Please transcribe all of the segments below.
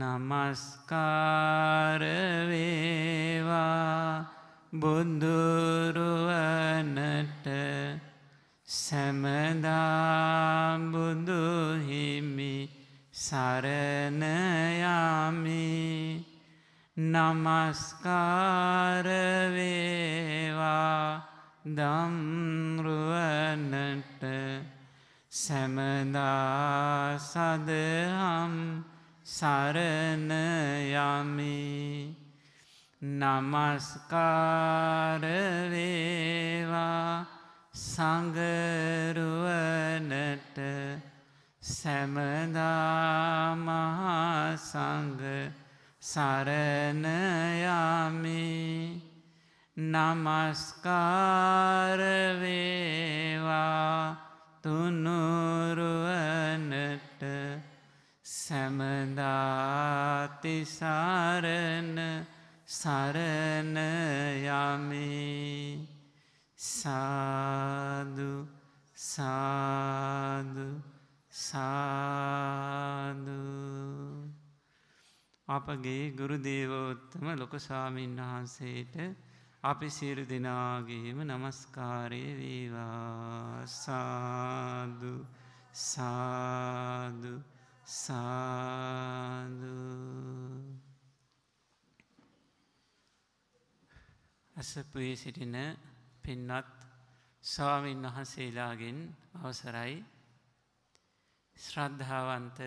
नमस्कार නමස්කාරවේවා දම්රුවනට සැමදා සදහම් සරණයමි නමස්කා නමස්කාරවේවා තුනුරුවනට සැමදාතිසාරණ සරණයමි සාදු සාදු සාදු අපගේ ගුරුදේවෝත්තම ලොකසාමීන් වහන්සේට අපි සියලු දෙනාගේම නමස්කාරය වේවා සාදු සාදු සාදු අසපුයේ සිටින පින්නත් ස්වාමීන් වහන්සේලාගෙන් අවසරයි ශ්‍රද්ධාවන්ත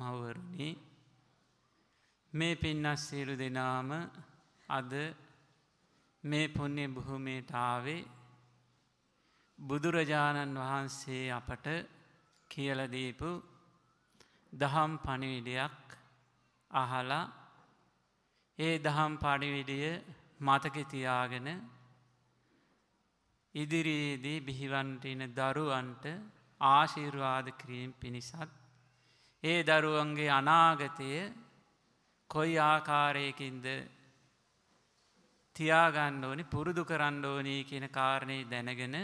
මවරුණි මේ පින්නස් සියලු දෙනාම අද මේ පුුණ්‍ය බොහොමයට ආවේ බුදුරජාණන් වහන්සේ අපට කියලදීපු දහම් පණිවිඩයක් අහලා ඒ දහම් පණිවිඩිය මතකෙතියාගෙන ඉදිරියේදී බිහිවන්ට එන දරුවන්ට ආශිර්වාද කිරීම් පිණිසත් ඒ දරුවන්ගේ අනාගතය කොයි ආකාරයකින්ද තියාගන්න ඕනි පුරුදු කරන්න ඕනී කියන කාරණය දැනගෙන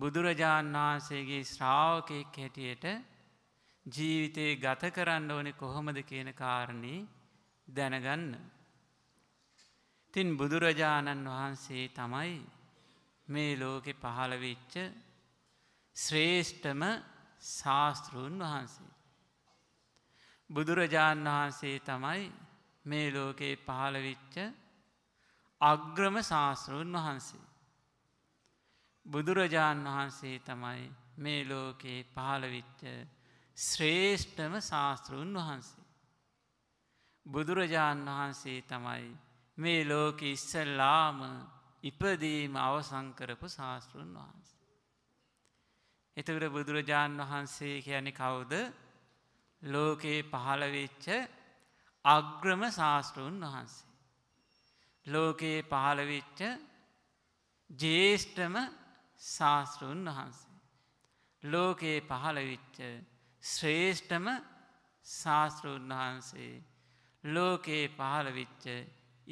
බුදුරජාණන් වහන්සේගේ ශ්‍රාවකයෙක් හැටියට ජීවිතයේ ගත කරන්න ඕනෙ කොහොමද කියන කාරණී දැනගන්න. තින් බුදුරජාණන් වහන්සේ තමයි මේ ලෝකෙ පහළවෙච්ච ශ්‍රේෂ්ඨම ශාස්තෘන් වහන්සේ. බුදුරජාණන් වහන්සේ තමයි මේ ලෝකයේ පහළවෙච්ච අග්‍රම ශාස්තෘන් වහන්සේ. බුදුරජාණන් වහන්සේ තමයි මේ ලෝකයේ පහළවිච්ච ශ්‍රේෂ්ඨම ශාස්තෘන් වහන්සේ. බුදුරජාණන් වහන්සේ තමයි මේ ලෝක ඉස්සල්ලාම ඉපදීම අවසංකරපු ශාස්තෘන් වහන්සේ. එතකට බුදුරජාණන් වහන්සේ කියන කවුද ලෝකයේ පහළවෙච්ච අග්‍රම ශාස්තෘන් වහන්සේ. ලෝකයේ පහළවෙච්ච ජේෂ්ඨම ශාස්තෘන් වහන්සේ. ලෝකයේ පහළවිච්ච ශ්‍රේෂ්ඨම ශාස්තෘන් වහන්සේ ලෝකයේ පහළවිච්ච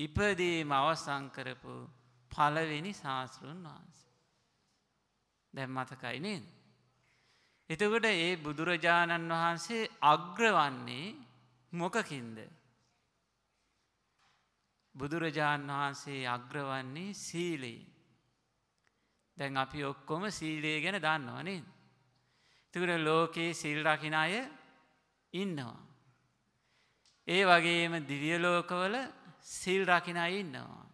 ඉපදීම අවසංකරපු පළවෙනි ශාස්තෘන් වහන්සේ. දැම් මතකයි නේද. එතකොට ඒ බුදුරජාණන් වහන්සේ අග්‍රවන්නේ මොකකින්ද. බුදුරජාණන් වහන්සේ අග්‍රවන්නේ සීලේ. දැන් අපි ඔක්කොම සීලේ ගැන දන්නවනේ. තුර ලෝකයේ සිල්රකින අය ඉන්නවා. ඒ වගේම දිවියලෝකවල සිල්රකින අය ඉන්නවා.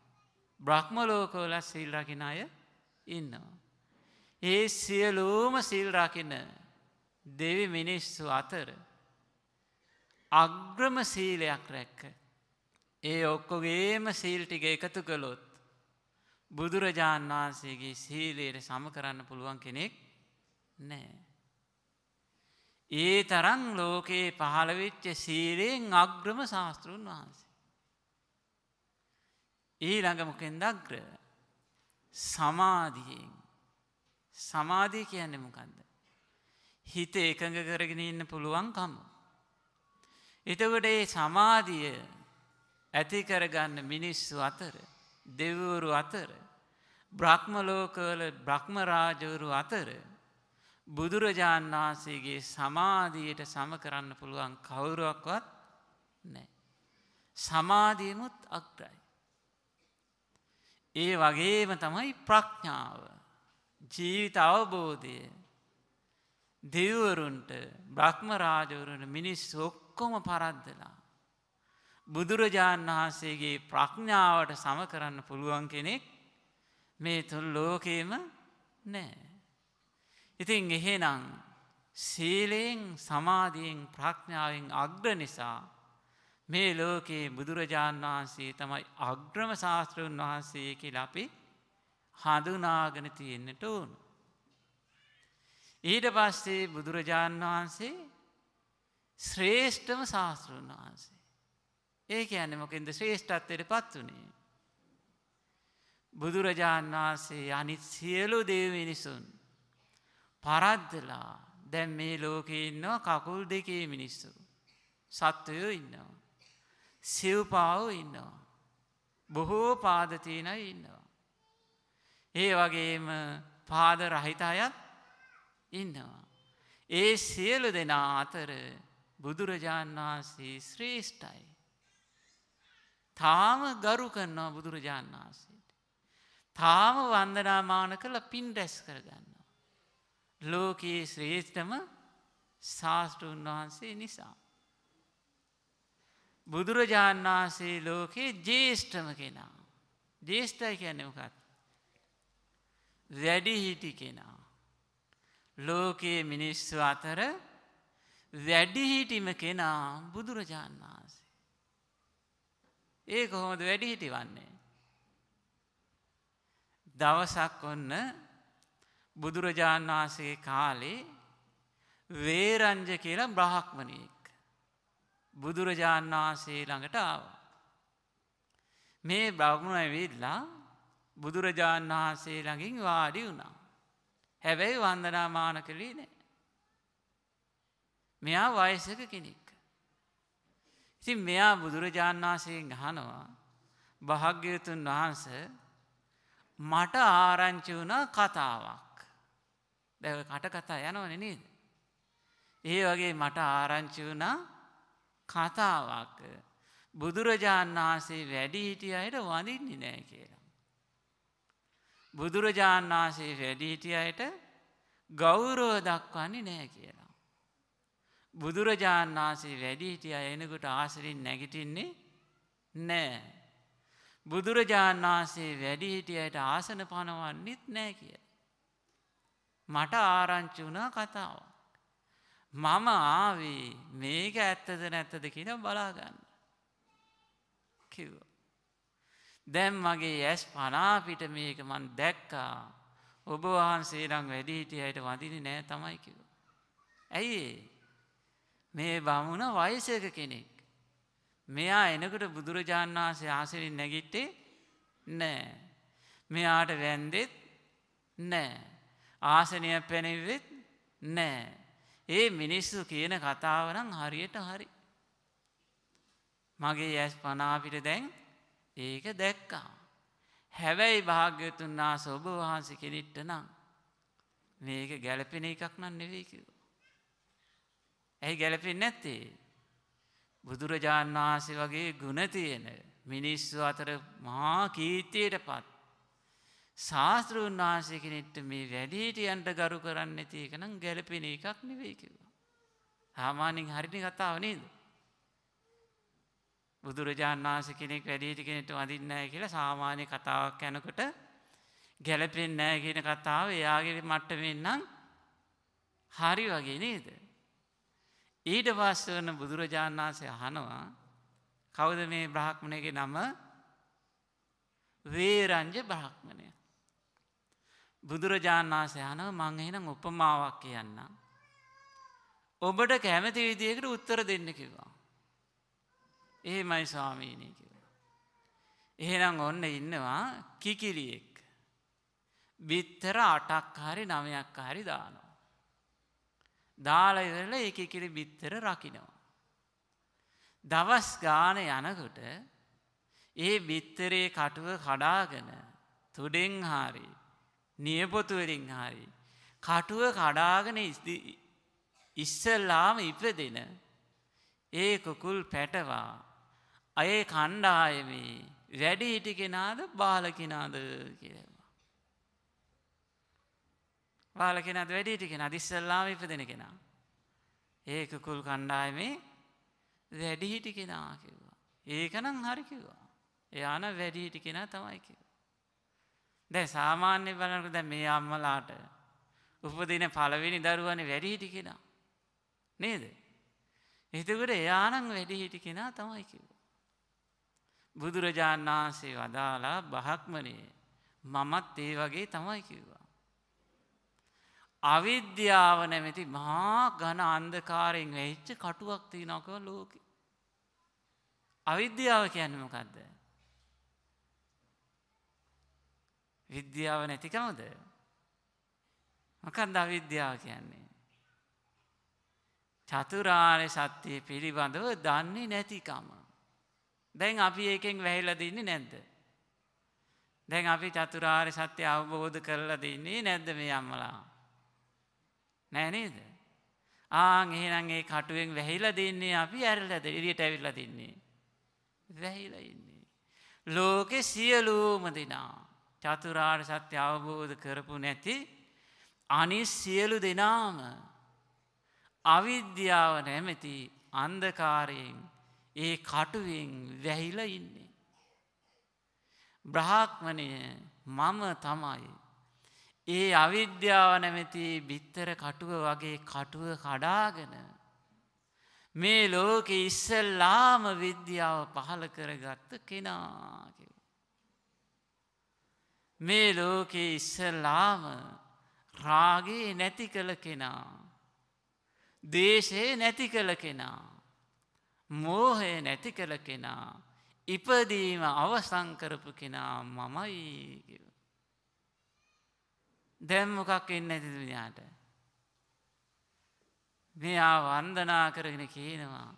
බ්‍රහ්ම ලෝකවල සිල්රකින අය ඉන්නවා. ඒ සියලූම සිල්රකින දෙවි මිනිස්සු අතර අග්‍රම සීලයක් රැක්ක ඒ ඔක්කොගේම සීල් ටික එකතු කළොත් බුදුරජාණන් වහන්සේගේ සීලයට සම කරන්න පුළුවන් කෙනෙක් නෑ. ඒ තරන් ලෝකයේ පහළවෙච්ච සීරයෙන් අග්‍රම ශාස්තෘන් වහන්සේ. ඊළඟමකෙන් දග්‍ර සමාධියෙන් සමාධී කියන්නේ මොකන්ද. හිත එකඟ කරගෙන ඉන්න පුළුවන්කම. එතකොට ඒ සමාධිය ඇති කරගන්න මිනිස්සු අතර දෙවවරු අතර බ්‍රහ්මලෝකවල බ්‍රහ්මරාජවරු අතර බුදුරජාණන් වහන්සේගේ සමාධයට සම කරන්න පුළුවන් කවුරුවක්වත් නෑ. සමාධියමුත් අක්ටයි. ඒ වගේම තමයි ප්‍රඥාව ජීවිත අවබෝධය දෙවරුන්ට බ්‍රහ්ම රාජවරුට මිනිස් ඔක්කොම පරද්දලා බුදුරජාණන් වහන්සේගේ ප්‍රඥාවට සම කරන්න පුළුවන් කෙනෙක් මේ තුන් ලෝකේම නෑ. ඉතින් එහෙනම් සීලයෙන් සමාධියෙන් ප්‍රඥාවෙන් අග්‍ර නිසා මේ ලෝකයේ බුදුරජාණන් වහන්සේ තමයි අග්‍රම ශාස්ත්‍රවන් වහන්සේ කියලා අපි හඳුනාගෙන තියෙන්න්නට ඕන. ඊට පස්සේ බුදුරජාණන් වහන්සේ ශ්‍රේෂ්ඨම ශාස්තෘන් වහන්සේ. ඒ ඇන මොකෙන්ද ශ්‍රේෂ්ඨත්වයට පත් වනේ. බුදුරජාණන් වහන්සේ අනිත් සියලු දේව මිනිසුන් පරද්දලා දැම් මේ ලෝකෙ ඉන්නවා කකුල් දෙකේ මිනිස්සු. සත්වයෝ ඉන්නවා. සිව්පාවෝ ඉන්නවා. බොහෝ පාදතියනයි ඉන්නවා. ඒ වගේම පාද රහිත අයත් ඉන්නවා. ඒ සියලු දෙනා අතර බුදුරජාණන් වහන්සේ ශ්‍රේෂ්ඨයි. තාම ගරු කරනවා බුදුරජාණන් වහන්සේට. තාම වන්දනාමාන කළ පින් රැස් කරගන්නවා. ලෝකයේ ශ්‍රේෂ්ඨම ශාස්ටෘන් වහන්සේ නිසා. බුදුරජාණන් වහන්සේ ලෝකයේ ජේෂ්ඨම කෙනා. ජේෂ්ඨයි කියැනකත්. වැඩිහිටි කෙනා. ලෝකයේ මිනිස්සු අතර වැඩිහිටිම කෙනා බුදුරජාණන් වහන්ස. ඒ කොහොමද වැඩිහිටි වන්නේ. දවසක් ඔන්න බුදුරජාණන් වහන්සේ කාලේ වේරංජ කියලා බ්‍රහක්මණයෙක්. බුදුරජාණන් වහන්සේ ළඟට ආව. මේ බ්‍රහ්මුණ ඇවිල්ලා බුදුරජාණන් වහන්සේ ළඟින් වාඩි වුණා. හැබැයි වන්දනාමාන කළේ නෑ. මෙයා වයසක කෙනෙක්. ඉතින් මෙයා බුදුරජාණන් වහන්සයෙන් ගහනවා භාග්‍යවතුන් වහන්ස මට ආරංචි වුණ කතාවක් දැව කටකතා යනවන නේද. ඒ වගේ මට ආරංචි වුණ කතාවක් බුදුරජාණන් වහන්සේ වැඩි හිටිය අයට වඳින්නේ නෑ කියලා. බුදුරජාණන් වහන්සේ වැඩිහිටිය අයට ගෞරව දක්වන්නේ නෑ කියලා. බුදුරජාණන් වහන්සේ වැඩිහිටිය එනකුට ආසරින් නැගිටින්නේ නෑ. බුදුරජාණන් වහන්සේ වැඩිහිටියට ආසන පනවන්නෙත් නෑ කිය. මට ආරංචි වුණා කතාව. මම ආවේ මේක ඇත්තද නැත්තද කියන බලාගන්න. කිව්ව. දැම් මගේ ඇස් පනාපිට මේක මන් දැක්කා ඔබ වහන්සේ රං වැඩිහිටියට වදින නෑ තමයි කිව. ඇයිඒ මේ බමුණ වයසක කෙනෙක්. මෙයා එනකට බුදුරජාණන් වහන්සේ ආසිරින් නැගිට්ටේ නෑ. මෙයාට වැන්දෙත් නෑ. ආසනය පැනෙවෙත් නෑ. ඒ මිනිස්සු කියන කතාවනම් හරියට හරි. මගේ ඇස් පනාපිට දැන් ඒක දැක්කා. හැබැයි භාග්‍යතුන් වහන්සේ ඔබ වහන්සේ කෙනෙක්ට නම් මේක ගැළපෙන එකක් නම් නෙවෙයි කිව්වා. ඇයි ගැලපෙන් නැත්තේ. බුදුරජාණන් වහන්සේ වගේ ගුණතියන මිනිස්සු අතර මහා කීතයට පත්. ශාස්තෘන් වහන්සේ කෙනෙට්ට මේ වැඩිහිටියන්ට ගරු කරන්න තියකනම් ගැලපෙන එකක් නෙවේකිවා. හාමානින් හරිණි කතාව නේද. බුදුරජාණන් වහන්සේ කෙනෙක් වැඩිහිටි කෙනෙට වඳින්නෑ කියලා සාමාන්‍ය කතාවක් යැනකොට ගැලපෙන් නෑ කියන කතාව එයාගේ මට්ටමෙන්න්නම් හරි වගේ නේද. ඊට පස්සවන බුදුරජාණන් වහන්සේ අහනවා කවුද මේ බ්‍රහ්මණයගේ නම වේරංජ බ්‍රහ්මණය. බුදුරජාණන් වහන්සේ අහනව මං එහෙනම් උපමාවක් කියන්නම්. ඔබට කැමති විදියකට උත්තර දෙන්න කිව්වා. එහෙමයි ස්වාමීනය කිව්වා. එහෙනම් ඔන්න ඉන්නවා කිකිරියෙක්. බිත්තර අටක් හරි නමයක් හරි දානවා. දාලා ඉවරලා ඒක එකේ බිත්තර රකින්නවා. දවස් ගාන යනකොට ඒ බිත්තරේ කටුව කඩාගෙන තුඩෙන් හරි නියපොතු වලින් හරි කටුව කඩාගෙන ඉස්සල්ලාම ඉපදෙන ඒ කුකුල් පැටවා අයේ කණ්ඩායමේ වැඩිහිටි කෙනාද බාල කෙනාද කියලා බාල කෙනත් වැඩිටි කෙන අදිස්සල්ලාම ඉපදෙන කෙනා. ඒකකුල් කණ්ඩායමේ වැඩිහිටි කෙනා කිව්වා. ඒකනම් හරිකිවා. එයාන වැඩිහිටි කෙනා තමයි කිව. දැ සාමාන්‍ය බලනක දැ මේ අම්මලාට උපදින පලවෙනි දරුවන වැඩිහිටි කෙනා. නේද. එතකට එයානං වැඩිහිටි කෙනා තමයි කිව. බුදුරජාණන් වහන්සේ වදාලා බහක්මනේ මමත් ඒ වගේ තමයි කිව්වා. අවිද්‍යාව නැමැති මහා ඝන අන්ධකාරයෙන් වෙච්ච කටුවක් තියෙනකව ලෝකෙ. අවිද්‍යාව කියන්නේ මොකද්ද? විද්‍යාව නැතිකමද? මොකක්ද අවිද්‍යාව කියන්නේ? චතුරාර්ය සත්‍ය පිළිබඳව දන්නේ නැතිකම. දැන් අපි ඒකෙන් වැහිලා දෙන්නේ නැද්ද? දැන් අපි චතුරාර්ය සත්‍ය අවබෝධ කරලා දෙන්නේ නැද්ද මේ අම්මලා? නෑනේද. ආං එහෙනන්ගේ කටුවෙන් වැහිලා දෙන්නේ අපි ඇරලද එරියට ඇවිල්ල දෙන්නේ. වැහිලා ඉන්නේ. ලෝකෙ සියලූම දෙනා චතුරාර් සත්‍ය අවබෝධ කරපු නැති අනි සියලු දෙනාම අවිද්‍යාව නැමැති අන්දකාරයෙන් ඒ කටුවෙන් වැහිල ඉන්නේ. බ්‍රාහ්මණය මම තමයි ඒ අවිද්‍යාව නැමැති බිත්තර කටුව වගේ කටුව කඩාගෙන මේ ලෝක ඉස්සල්ලාම විද්‍යාව පහළ කරගත්ත කෙනාකි. මේ ලෝකයේ ඉස්සල්ලාම රාගේ නැති කළ කෙනා. දේශයේ නැති කළ කෙනා. මෝහය නැති කළ කෙනා. ඉපදීම අවසංකරපු කෙනා මමයි කිව. දැම් මොකක් එන්න ඇති දුනියාට. මෙයා වන්දනා කරගෙන කියනවා.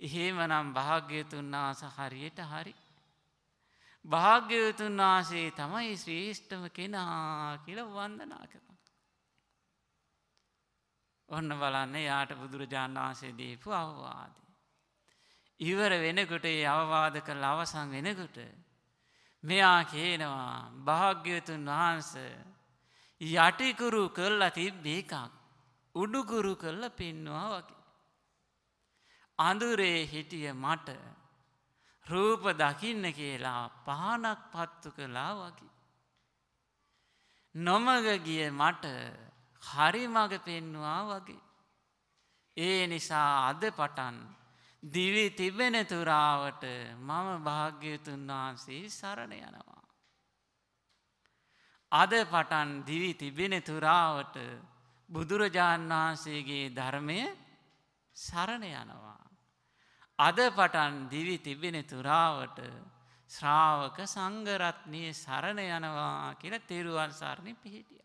එහෙම නම් භාග්‍යතුන් වස හරියට හරි. භාග්‍යවතුන් වසේ තමයි ශ්‍රේෂ්ඨම කෙනා කියල වන්දනා කර. ඔන්න බලන්න යාට බුදුරජාණන් වහන්සේ දීපු අවවාද. ඉවර වෙනකොට ඒ අවවාද කළ අවසන් වෙනකොට මෙයා කියනවා භාග්‍යවතුන් වහන්සේ යටිකුරු කරලා තිබ්බේ එකක් උඩුකුරු කරල පෙන්නවා වගේ. අඳුරේ හිටිය මට රූප දකින්න කියලා පහනක් පත්තු කලා වගේ. නොමග ගිය මට හරිමග පෙන්වා වගේ. ඒ නිසා අද පටන් දිවි තිබෙන තුරාවට මම භාග්‍යතුන් වහන්සේ සරණ යනවා. අද පටන් දිවී තිබෙන තුරාවට බුදුරජාණන් වහන්සේගේ ධර්මය සරණ යනවා. අද පටන් දිවි තිබෙන තුරාවට ශ්‍රාවක සංගරත්නය සරණ යනවා කියල තෙරුවන් සරණය පිහිටිය.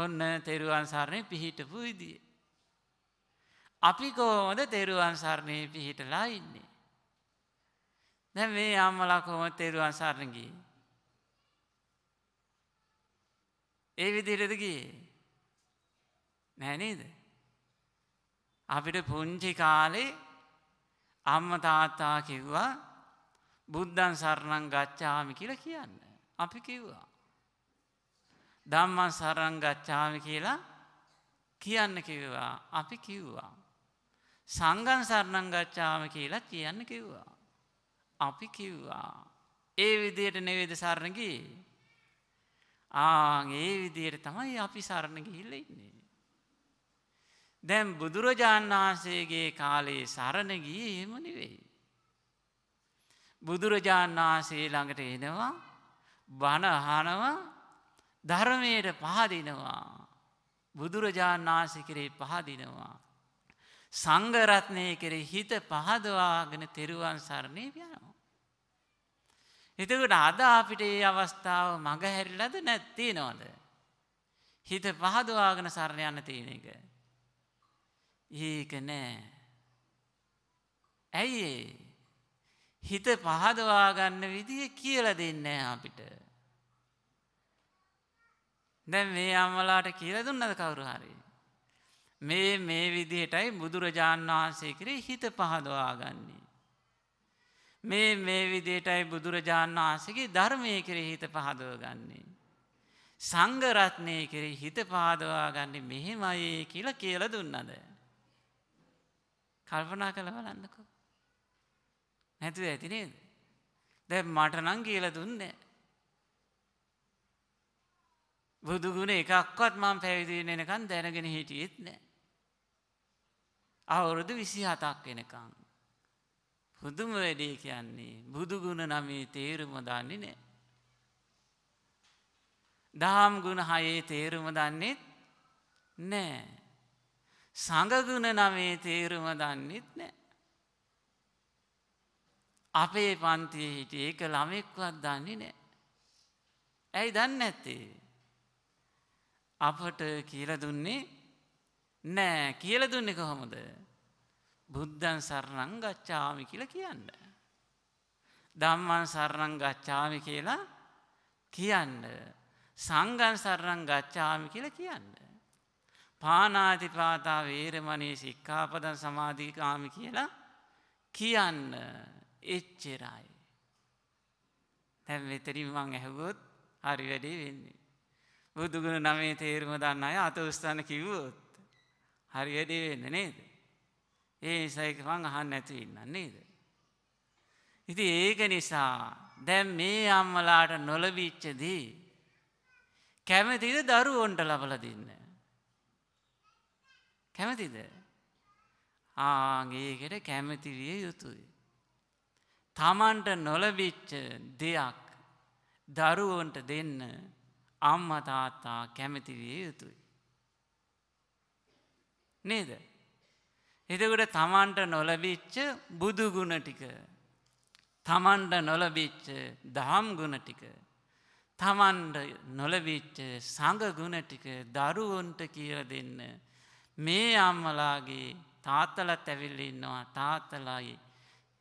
ඔන්න තෙරුවන් සරණය පිහිටපු විදිිය. අපි කෝමද තෙරුවන් සරණය පිහිටලා ඉන්නේ. දැ මේ අම්මලකොම තෙරුවන් සරණගී ඒ විදිරද ගියේ නැනේද. අපිට පුංචි කාලේ අම්ම තාත්තා කිව්වා බුද්ධන් සරණං ගච්ඡාමි කියලා කියන්න. අපි කිව්වා. ධම්මන් සරං ගච්ඡාමි කියලා කියන්න කිව්වා අපි කිව්වා. සංගන් සරණං ගච්ඡාම කියලා කියන්න කිව්වා. අපි කිව්වා. ඒ විදියට නෙවෙද සරණගී ආං ඒ විදියට තමයි අපි සරණ ගිහිල්ල ඉන්නේ. දැම් බුදුරජාණන් වහන්සේගේ කාලයේ සරණගිය එහෙම නෙවෙයි. බුදුරජාණන් වහන්සේ ළඟට එනවා බණහනවා ධර්මයට පහදිනවා. බුදුරජාණන් වහන්සේ කරේ පහදිනවා. සංගරත්නය කරේ හිත පහදවාගෙන තෙරුවන් සරණය යනවා. එතකට අද අපිට ඒ අවස්ථාව මඟහැරිලද නැත්ති නොද. හිත පහදවාගෙන සරණයන්න තියෙන එක. ඒක නෑ. ඇයි හිත පහදවාගන්න විදිහ කියල දෙන්න අපිට. දැ මේ අම්මලාට කියල දුන්නද කවුරු හරි. මේ මේ විදිහටයි බුදුරජාණන් වහන්සේ කරේ හිත පහදවාගන්නේ. මේ මේ විදියටයි බුදුරජාණන් වහන්සගේ ධර්මය කෙරෙ හිත පහදවගන්නේ. සංගරත්නය කෙරෙ හිත පාදවාගන්න මෙහෙමයේ කියල කියල දුන්නද. කල්පනා කළ බලන්නකු. නැතුව ඇතිනේද. දැ මටනං කියල දුන්න. බුදුගුණ එකක්වත් මං පැවිදිෙනකන් දැනගෙන හිටියෙත් නෑ. අවුරුදු විසි හතක් වෙනකං. පුදුම වැඩේ කියන්නේ බුදුගුණ නමේ තේරුම දන්නේ නෑ. දහම් ගුණ හයේ තේරුම දන්නෙත් නෑ. සඟගුණ නමේ තේරුම දන්නෙත් නෑ. අපේ පන්තිය හිට ඒක ළමෙක්වත් දන්නේ නෑ. ඇයි දන්න ඇත්තේ. අපට කියල දුන්නේ නෑ කියල දුන්නේ කොහොමද. බුද්ධන් සරණං ගච්ඡාමි කියලා කියන්න. ධම්මං සරණං ගච්ඡාමි කියලා කියන්න. සංඝං සරණං ගච්ඡාමි කියලා කියන්න. පාණාති පාතා වේරමණී සික්ඛාපදං සමාදිකාමි කියලා කියන්න. එච්චරයි. දැන් මෙතනින් මං ඇහුවොත් හරි වැඩේ වෙන්නේ. බුදුගුණ නමේ තේරුම දන්න අය අත උස්සන්න කිව්වොත් හරි වැඩේ වෙන්නේ නේද? ඒ නිසයි මං අහන්න නැතු ඉන්න නේද. ඉති ඒක නිසා දැන් මේ අම්මලාට නොලවිච්චදී කැමතිද දරුවොන්ට ලබල දෙන්න. කැමතිද ආගේකට කැමතිවිය යුතුයි. තමන්ට නොලවිච්ච දෙයක් දරුවොන්ට දෙන්න අම්මතාත්තා කැමතිවිය යුතුයි. නේද? එතකොට තමන්ට නොලබිච්ච බුදුගුණ ටික. තමන්ට නොලබිච්ච දහම් ගුණ ටික. තමන්ට නොලබිච්ච සඟගුණ ටික දරුවන්ට කියල දෙන්න. මේ අම්මලාගේ තාත්තලත් ඇවිල්ලඉන්නවා තාත්තලායි.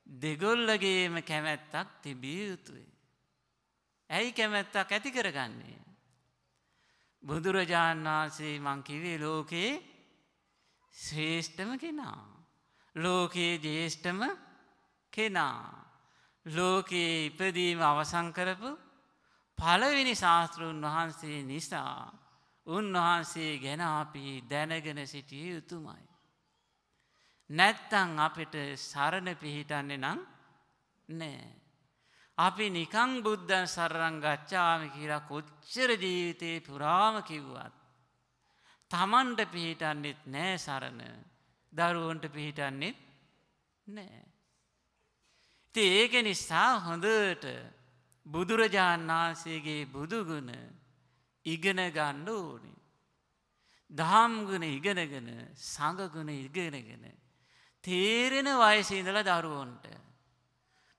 දෙගොල්ලගේම කැමැත්තක් තිබිය යුතුයි. ඇයි කැමැත්තක් ඇති කරගන්නේ. බුදුරජාණන් වහන්සේ මංකිවේ ලෝකයේ ශ්‍රේෂ්ඨම කෙනා. ලෝකයේ ජේෂ්ඨම කෙනා. ලෝකයේ ඉපදීම අවසංකරපු පලවෙනි ශාස්තෘන් වහන්සේ නිසා උන්වහන්සේ ගැන අපි දැනගෙන සිටිය යුතුමයි. නැත්තං අපිට සරණ පිහිටන්නේ නම් නෑ. අපි නිකං බුද්ධන් සරරං ගච්ඡාම කියලා කොච්චර ජීවිතයේ පුරාම කිව්වත්. තමන්ට පිහිටන්නෙත් නෑ සරණ දරුවන්ට පිහිටන්නෙත් නෑ. ති ඒක නිසා හොඳට බුදුරජාණන් වහන්සේගේ බුදුගුණ ඉගෙන ගණ්ඩ ඕනි. දහම්ගුණ ඉගෙනගෙන සඟගුණ ඉගෙනගෙන. තේරෙන වයසීඳල දරුවොන්ට.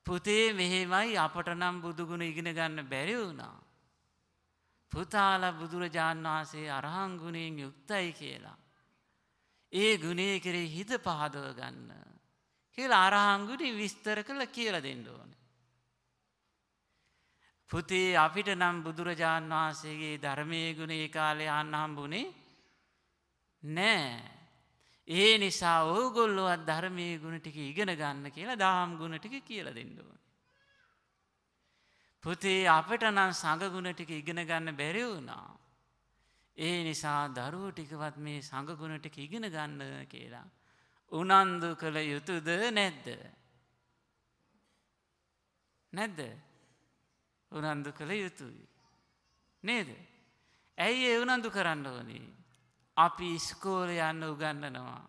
පුතේ මෙහෙමයි අපට නම් බුදුගුණ ඉගෙන ගන්න බැරි වුණා. පුතාල බුදුරජාණන් වහන්සේ අරහංගුණයෙන් යුක්තයි කියලා. ඒ ගුණේ කෙරේ හිත පහදව ගන්න. කියලා අරහංගුටි විස්තර කළ කියල දෙන්න ඕන. පුතේ අපිට නම් බුදුරජාණන් වහන්සේගේ ධර්මය ගුණ ඒ කාලය අන්න හම්බුණේ නෑ. ඒ නිසා ඕගොල්ලුවත් ධර්මය ගුණ ටික ඉගෙන ගන්න කියලා දාම් ගුණ ටික කියල දෙන්න ඕන. පුතේ අපට නම් සඟගුණ ටික ඉගෙන ගන්න බැරි වුණා. ඒ නිසා දරුවෝ ටිකවත් මේ සඟගුණ ටික ඉගෙන ගන්න කියලා. උනන්දු කළ යුතුද නැද්ද. නැද්ද උනන්දු කළ යුතුයි. නේද. ඇයි ඒ උනන්දු කරන්න ඕනේ. අපි ස්කෝල යන්න උගන්නනවා.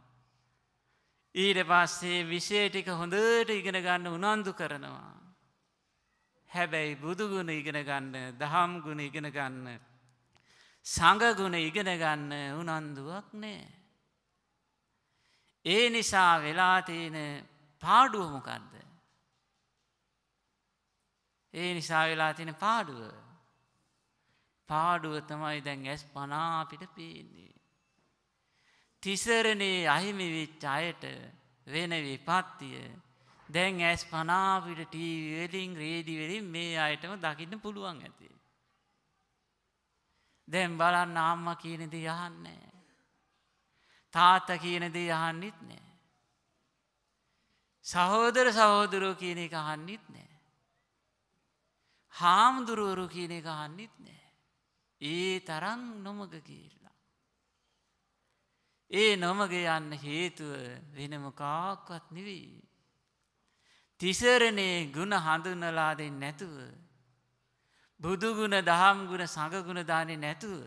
ඊට පස්සේ විෂය ටික හොඳට ඉගෙන ගන්න උනන්දු කරනවා. හැබැයි බුදුගුණ ඉගෙන ගන්න දහම් ගුණ ඉගෙන ගන්න සඟගුණ ඉගෙන ගන්න උනන්දුවක් නෑ. ඒ නිසා වෙලාතියන පාඩුවමොකක්ද. ඒ නිසා වෙලා තින පාඩුව. පාඩුව තමයි දැන් ඇස් පනාපිට පේන්නේ. තිසරණේ අහිමිවිච් අයට වෙන විපත්තිය දැන් ඇස් පනාවිට ටීවලින් රේඩිවලින් මේ අයටම දකින්න පුළුවන් ඇති. දැම් බලන්න අම්ම කියනද යහන්නේ. තාත්ත කියනද යහන්නෙත් නෑ. සහෝදර සහෝදුරෝ කියන එක අහන්නෙත් නෑ. හාමුදුරුවරු කියන එක අහන්නෙත් නෑ. ඒ තරන් නොමග කියලා. ඒ නොමග යන්න හේතුව වෙනම කාක්වත් නෙවී. තිසරණේ ගුණ හඳුනලා දෙන්න නැතුව. බුදුගුණ දහම්ගුණ සඟගුණ දානෙ නැතුව.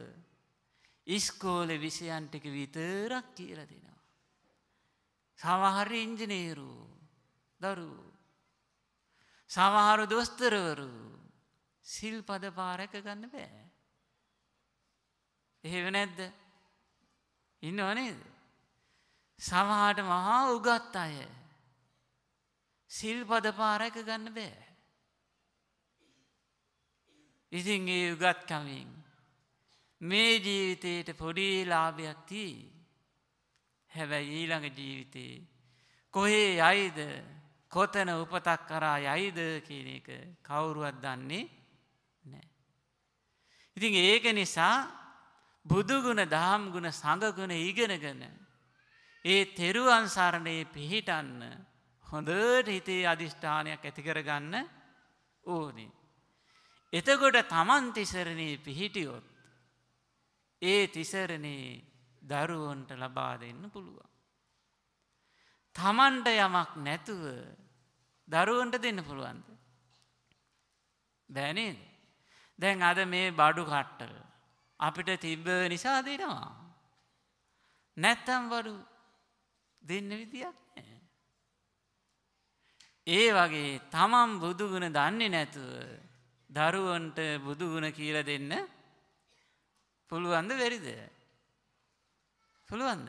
ඉස්කෝල විෂයන්ටික විතරක් කියල දෙනවා. සමහර ඉංජනේරු දරු. සමහරු දොස්තරවරු සිල් පද පාරැක ගන්න බෑ. එහෙව නැද්ද ඉන්න අනේද. සමහට මහා උගත් අය. සිල් පද පාරක ගන්න බෑ. ඉතින් ඒ උගත්කමින් මේ ජීවිතයට පොඩි ලාභයක් තිී හැබැයි ඊළඟ ජීවිතයේ කොහේ යයිද කොතන උපතක් කරා යයිද කියන එක කවුරුවත් දන්නේ නෑ. ඉතින් ඒක නිසා බුදුගුණ දහම්ගුණ සඟගුණ ඉගෙනගෙන ඒ තෙරුවන්සාරණයේ පිහිටන්න හොඳට හිතේ අධිෂ්ඨානයක් ඇතිකරගන්න ඕනේ. එතකොට තමන් තිසරණී පිහිටියොත් ඒ තිසරණේ දරුවන්ට ලබා දෙන්න පුළුවන්. තමන්ට යමක් නැතුව දරුවන්ට දෙන්න පුළුවන්ද. බැනේද. දැන් අද මේ බඩු කට්ටල අපිට තිබ්බ නිසා දෙනවා. නැත්තම් වඩු දෙන්න විදියක් ඒ වගේ තමම් බුදුගුණ දන්නේ නැතුව දරුවන්ට බුදුගුණ කියල දෙන්න පුළුවන්ද වෙරිද. පුළුවන්ද.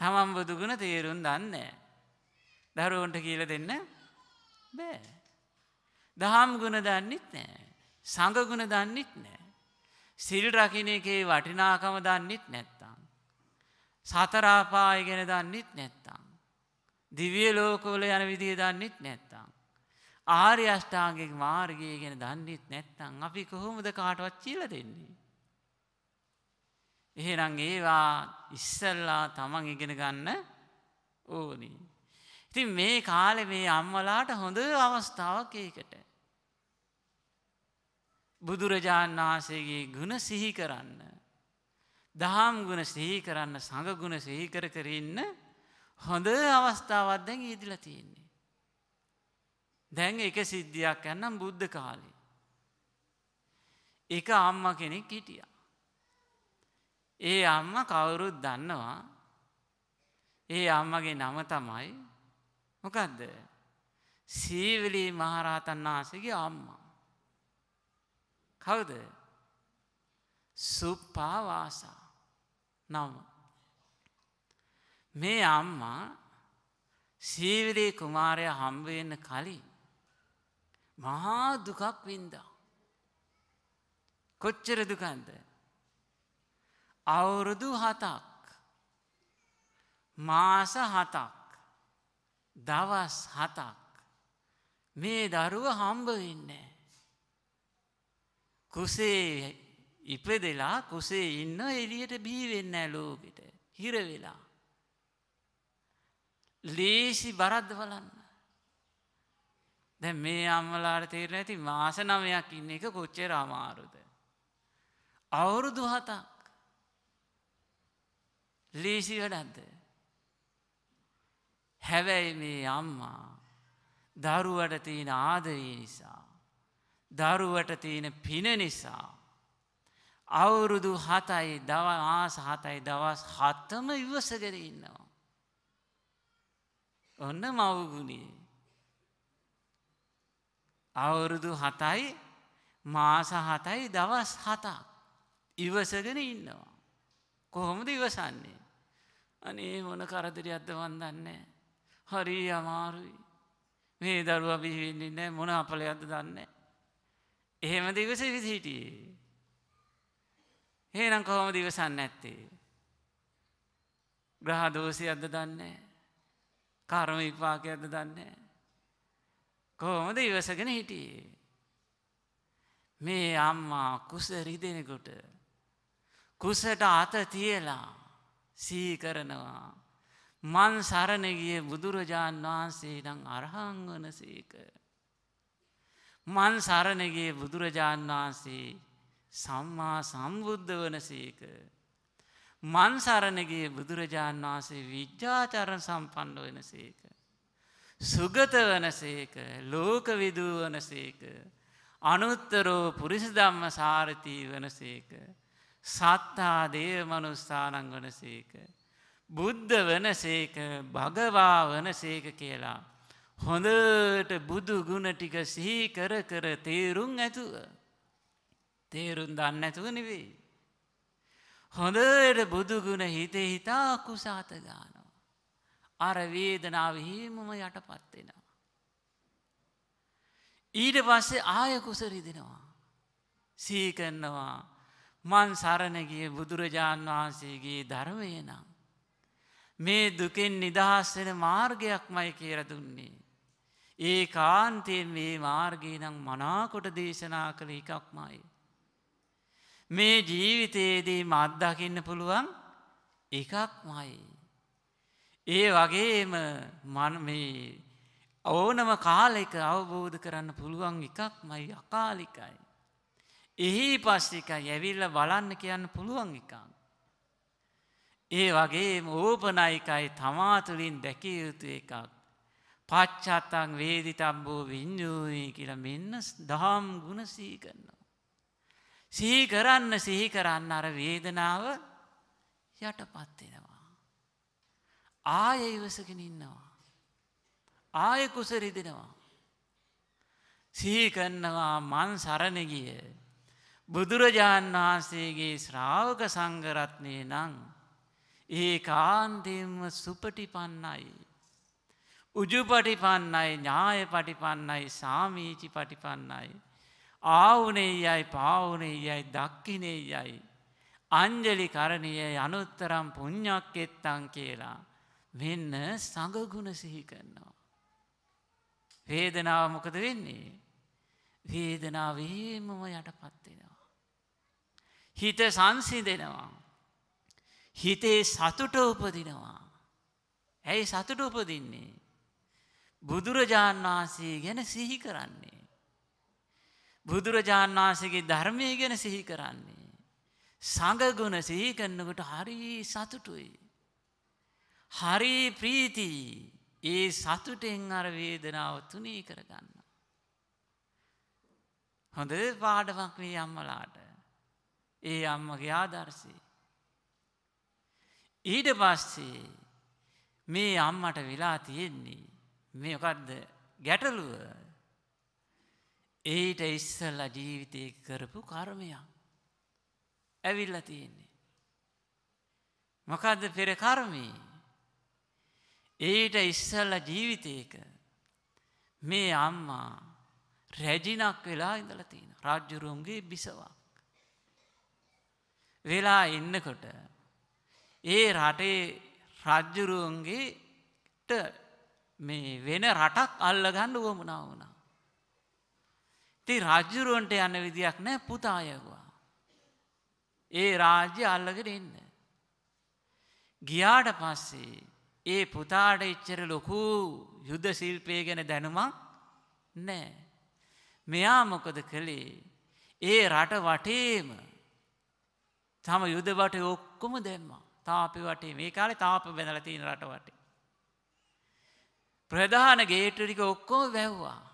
තමම් බුදුගුණ තේරුම් දන්න. දරුවන්ට කියල දෙන්න බෑ. දහම් ගුණ දන්නෙත් නෑ. සඟගුණ දන්නෙත් නෑ. සිල් රකින එකේ වටිනාකම දන්නෙත් නැත්තං. සතරාපාය ගැෙන දන්නෙත් නැත්තං. දිවිය ලෝකවල යන විදිහ දන්නෙත් නැත්තං. ආර්ය අෂ්ටාංගික මාර්ගය ගැන දන්නෙත් නැත්තං අපි කොහොමද කාටවත් කියලා දෙන්නේ. එහෙනම් ඒවා ඉස්සල්ලා තමන් ඉගෙන ගන්න ඕනි. ඉතින් මේ කාලෙ මේ අම්මලාට හොඳ අවස්ථාවක් ඒකට. බුදුරජාණන් වහන්සේගේ ගුණ සිහි කරන්න. දහම් ගුණ සිහි කරන්න සඟගුණ සිහිකර කරඉන්න හොඳ අවස්ථාවත් දැන් ඉදිල තියෙන්නේ. දැන් එක සිද්ධියක් ඇන්නම් බුද්ධ කාලේ. එක අම්ම කෙනෙක් හිටිය. ඒ අම්ම කවුරුත් දන්නවා ඒ අම්මගේ නම තමයි මොකක්ද සීවිලී මහරහතන් වහන්සගේ අම්මා. කවුද සුප්පාවාසා නම්ම. මේ අම්මා සීවිරේ කුමාරය හම්බවෙන්න කලින් මහා දුකක් වින්දා. කොච්චර දුකන්ද. අවුරුදු හතක් මාස හතක් දවස් හතක් මේ දරුව හම්බවෙන්නේ. කුසේ ඉපදෙලා කුසේ ඉන්න එලියට බීවෙන්න ලෝකෙට හිරවෙලා. ලේසි බරද්ද බලන්න. දැ මේ අම්මලාට තේරෙන ඇති මාස නමයක් ඉන්න එක කොච්චර අමාරුද. අවුරුදු හතක් ලේසි වැඩක්ද. හැබැයි මේ අම්මා දරුවට තියෙන ආදරී නිසා. දරුවට තියෙන පින නිසා. අවුරුදු හතයි දව ආස හතයි දවස් හත්තම ඉවසගෙන ඉන්නවා. ඔන්න මවගුණේ. අවුරුදු හතයි මාස හතයි දවස් හතක් ඉවසගෙන ඉන්නවා. කොහොමද ඉවසන්නේ. අනේ මොන කරදරයක්ද වන්දන්නේ. හරි අමාරුයි. මේ දරුව බිහිවෙන්නේ නෑ මොන අපලයක්ද දන්නේ. එහෙම දිවස විසිහිටියේ. හේනම් කොහොම දිවසන්න ඇත්තේ. ග්‍රහදෝෂයක්ද දන්නේ. කර්ම විපාකයක්ද දන්නේ. කොහොමද ඉවසගෙන හිටියේ. මේ අම්මා කුස රිදෙනකොට කුසට අත තියලා සීකරනවා. මන් සරණගිය බුදුරජාණන් වහන්සේ නම් අරහංවන සේක. මන් සරණගේ බුදුරජාණන් වහන්සේ සම්මා සම්බුද්ධ වන සේක. මන්සරණගේ බුදුරජාණන් වහන්සේ විද්‍යාචරණ සම්පන්න වෙන සේක. සුගත වන සේක ලෝකවිදූ වන සේක අනුත්තරෝ පුරිසිදම්ම සාරතිී වන සේක සත්තා දේව මනුස්ථානං වන සේක. බුද්ධ වන සේක භගවා වන සේක කියලා. හොඳට බුදු ගුණ ටික සිහිකර කර තේරුම් ඇතුව. තේරුම් දන්න ඇතුව නෙවෙයි. හොඳට බුදුගුණ හිතේ හිතා කුසාත ගානවා. අර වේදනාව හිමම යටපත් වෙනවා. ඊට පස්සේ ආය කුසරිදිනවා. සීකන්නවා මන් සරණගිය බුදුරජාණන් වහන්සේගේ ධර්මය නම්. මේ දුකෙන් නිදහස්සෙන මාර්ගයක් මයි කියර දුන්නේ. ඒ කාන්තයෙන් මේ මාර්ගී නම් මනාකොට දේශනා කළ එකක්මයි. මේ ජීවිතයේදී මත්දකින්න පුළුවන් එකක්මයි. ඒ වගේම මන මේ ඕනම කාලෙක අවබෝධ කරන්න පුළුවන් එකක් මයි අකාලිකයි. එහි පස්්ිකයි ඇවිල්ල බලන්න කියන්න පුළුවන් එකක්. ඒ වගේ ඕපනයිකයි තමාතුලින් දැකිය යුතු එකක්. පච්චත්තං වේදි තම්බෝ විඤ්ඥූී කියල මෙන්න දහම් ගුණසී කරන්න. සිහි කරන්න සිහි කරන්න අර වේදනාව යටපත්වෙනවා. ආය ඉවසගෙන ඉන්නවා. ආය කුසරිදිනවා. සිහිකන්නවා මන් සරණගිය. බුදුරජාණන් වහන්සේගේ ශ්‍රාවක සංගරත්නය නං. ඒ කාන්තෙම සුපටිපන්නයි. උජුපටිපන්නයි ඥාය පටිපන්නයි සාමීචි පටිපන්නයි. ආවනේ යයි පාවනේ යයි දක්කිනේ යයි. අංජලි කරණය අනුත්තරම් පුං්ඥක් එත්තන් කියලා. මෙන්න සඟගුණ සිහි කරනවා. වේදනාව මොකද වෙන්නේ. වේදනාවේමම යට පත්වෙනවා. හිත සංසිදෙනවා. හිතේ සතුට උපදිනවා. ඇයි සතුට උපදින්නේ. බුදුරජාණන් වහන්සේ ගැන සිහි කරන්නේ. බුදුරජාණන් වහන්සේගේ ධර්මය ගැන සිහි කරන්නේ. සඟගුණ සිහි කරන්නකට හරි සතුටුයි. හරි ප්‍රීතියි ඒ සතුටෙන් අර වේදනාව තුනී කරගන්න. හොඳ පාඩමක් වී අම්මලාට ඒ අම්මගේ ආදර්ශය. ඊට පස්සේ මේ අම්මට වෙලා තියෙන්නේ මේකක්ද ගැටලුව ඊට ඉස්සල්ල ජීවිතය කරපු කර්මයක් ඇවිල්ල තියෙන්නේ. මොකදද පෙර කර්මී ඊට ඉස්සල්ල ජීවිතයක මේ අම්මා රැජිනක් වෙලා ඉඳල තියෙන රාජ්ජුරුවන්ගේ බිසවක්. වෙලා ඉන්නකොට ඒ රටේ රජ්ජුරුවන්ගේට මේ වෙන රටක් අල්ලගන්න වුවමනා වුණ. ඉතින් රජුරුවන්ට යන විදියක් නෑ පුතා යවුවා. ඒ රාජ්‍ය අල්ලගෙන ඉන්න. ගියාට පස්සේ ඒ පුතාට ඉච්චර ලොකු යුද ශිල්පය ගැන දැනුමක් නෑ. මෙයා මොකද කළේ ඒ රට වටේම තම යුදවට ඔක්කොම දෙම්මා තාපි වටේ මේ කාලේ තාප බැඳල තියෙන රට වටේ. ප්‍රධාන ගේටටික ඔක්කොම වැැව්වා.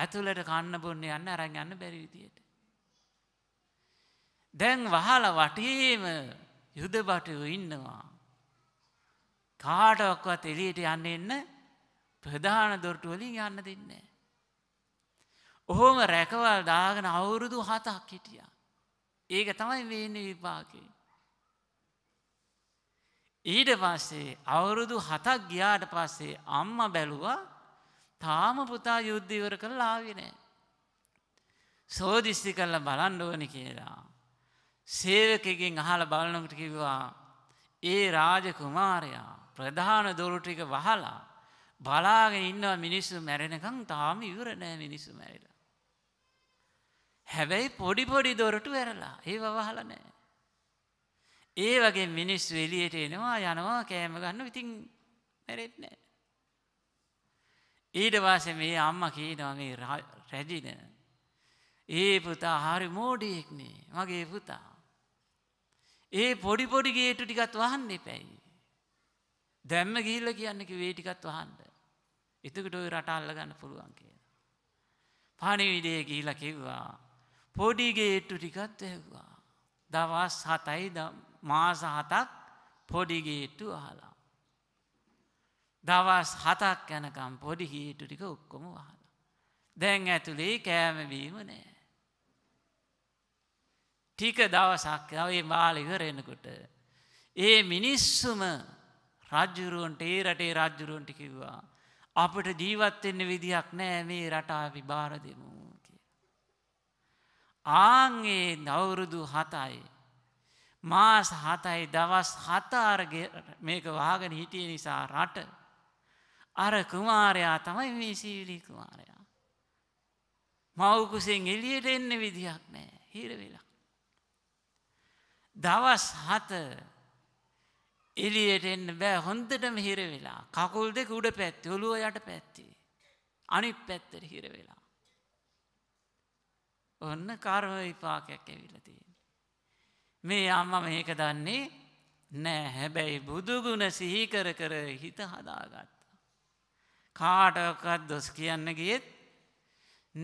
ඇතුළට කන්න බොන්න යන්න අරන් යන්න බැරි විදියට. දැන් වහල වටේම යුද බටයෝ ඉන්නවා. කාටවක්වත් එලියට යන්න එන්න ප්‍රධාන දොරටුවලින් යන්න දෙන්නේ. ඔහොම රැකවල් දාගෙන අවුරුදු හතක් හිටිය. ඒක තමයි වෙන්න විපාකේ. ඊට පස්සේ අවුරුදු හතක් ගියාට පස්සේ අම්ම බැලුවා තාම පුතා යුද්ධිවර කළ ආවිනෑ. සෝදිස්ති කරල බලන්ඩුවන කියලා. සේවකගෙන් අහල බලනකට කිව්වා ඒ රාජකුමාරයා ප්‍රධාන දොරුටික වහලා බලාගෙන ඉන්නවා මිනිස්සු මැරෙනකං තාම ඉවරණෑ මිනිස්සු මැරිලා. හැබැයි පොඩිපොඩි දොරටු වැරලා ඒ වහල නෑ. ඒ වගේ මිනිස් වෙලියට එනවා යනවා කෑම ගන්න ඉතින් මැරෙත් නෑ. ඊට පස්සේ මේ අම්මා කියනවා මේ රැජින ඒ පුතා හරි මෝඩියෙක් නේ මගේ පුතා. ඒ පොඩි පොඩි ගේටු ටිකත් වහන්න එපැයි. දැම්ම ගිහිල්ලා කියන්න කිව්වේ ඒ ටිකත් වහන්න. එතකොට ওই රට අල්ල ගන්න පුළුවන් කියලා. පණිවිඩය ගිහිල්ලා කිව්වා පොඩි ගේට්ටු ටිකත් ඇහුවා. දවස් 7යි මාස 7ක් පොඩි ගේට්ටු අහලා. දවස් හතක් යැනකම් පොඩි හීටු ටික ඔක්කොම වහන. දැන් ඇතුළේ කෑමවීම නෑ. ටික දවසක් වේ මාලිවරෙනකොට. ඒ මිනිස්සුම රජ්ජුරුවන්ට ඒ රටේ රජ්ජුරුවන්ට කිව්වා. අපට ජීවත්වෙන්න විදිහක් නෑ මේ රටා විභාර දෙමු කිය. ආංගේ නවුරුදු හතයි. මාස හතයි දවස් හතාරග මේක වාගෙන හිටිය නිසා රට අර කුමාරයා තමයි මේ සීවිලි කුමාරයා. මවකුසෙන් එලියට එන්න විදිහක් නෑ හිරවෙලා. දවස් හත එලියට එන්න බෑ හොන්දටම හිරවෙලා කකුල් දෙක උඩ පැත්ති ඔළුව යට පැත්ති. අනිත් පැත්තට හිරවෙලා. ඔන්න කර්ම විපාකයක් ඇවිලතිය. මේ අම්ම මේක දන්නේ නෑ හැබැයි බුදුගුණ සිහිකර කර හිත හදාගත්. කාටකත් දොස් කියන්න ගියත්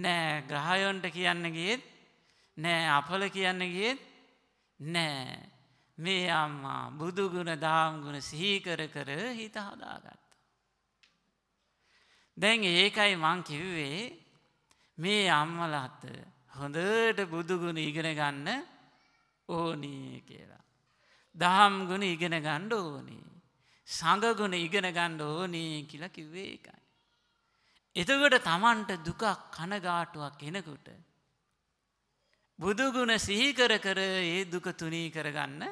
නෑ ග්‍රහයොන්ට කියන්න ගියත් නෑ අපල කියන්න ගියත් නෑ මේ අම්මා බුදුගුණ දාම්ගුණ සිහිකර කර හිත හදාගත්ත. දැන් ඒකයි මං කිව්වේ මේ අම්මලත්ත හොඳට බුදුගුණ ඉගෙන ගන්න ඕනී කියලා. දහම් ගුණ ඉගෙන ගණ්ඩ ඕනී. සඟගුණ ඉගෙන ගණ්ඩ ඕනී කියලා කිව්වේ එකයි. එතකොට තමන්ට දුකක් කනගාටුවක් එනකුට. බුදුගුණ සිහිකර කර ඒ දුක තුනී කරගන්න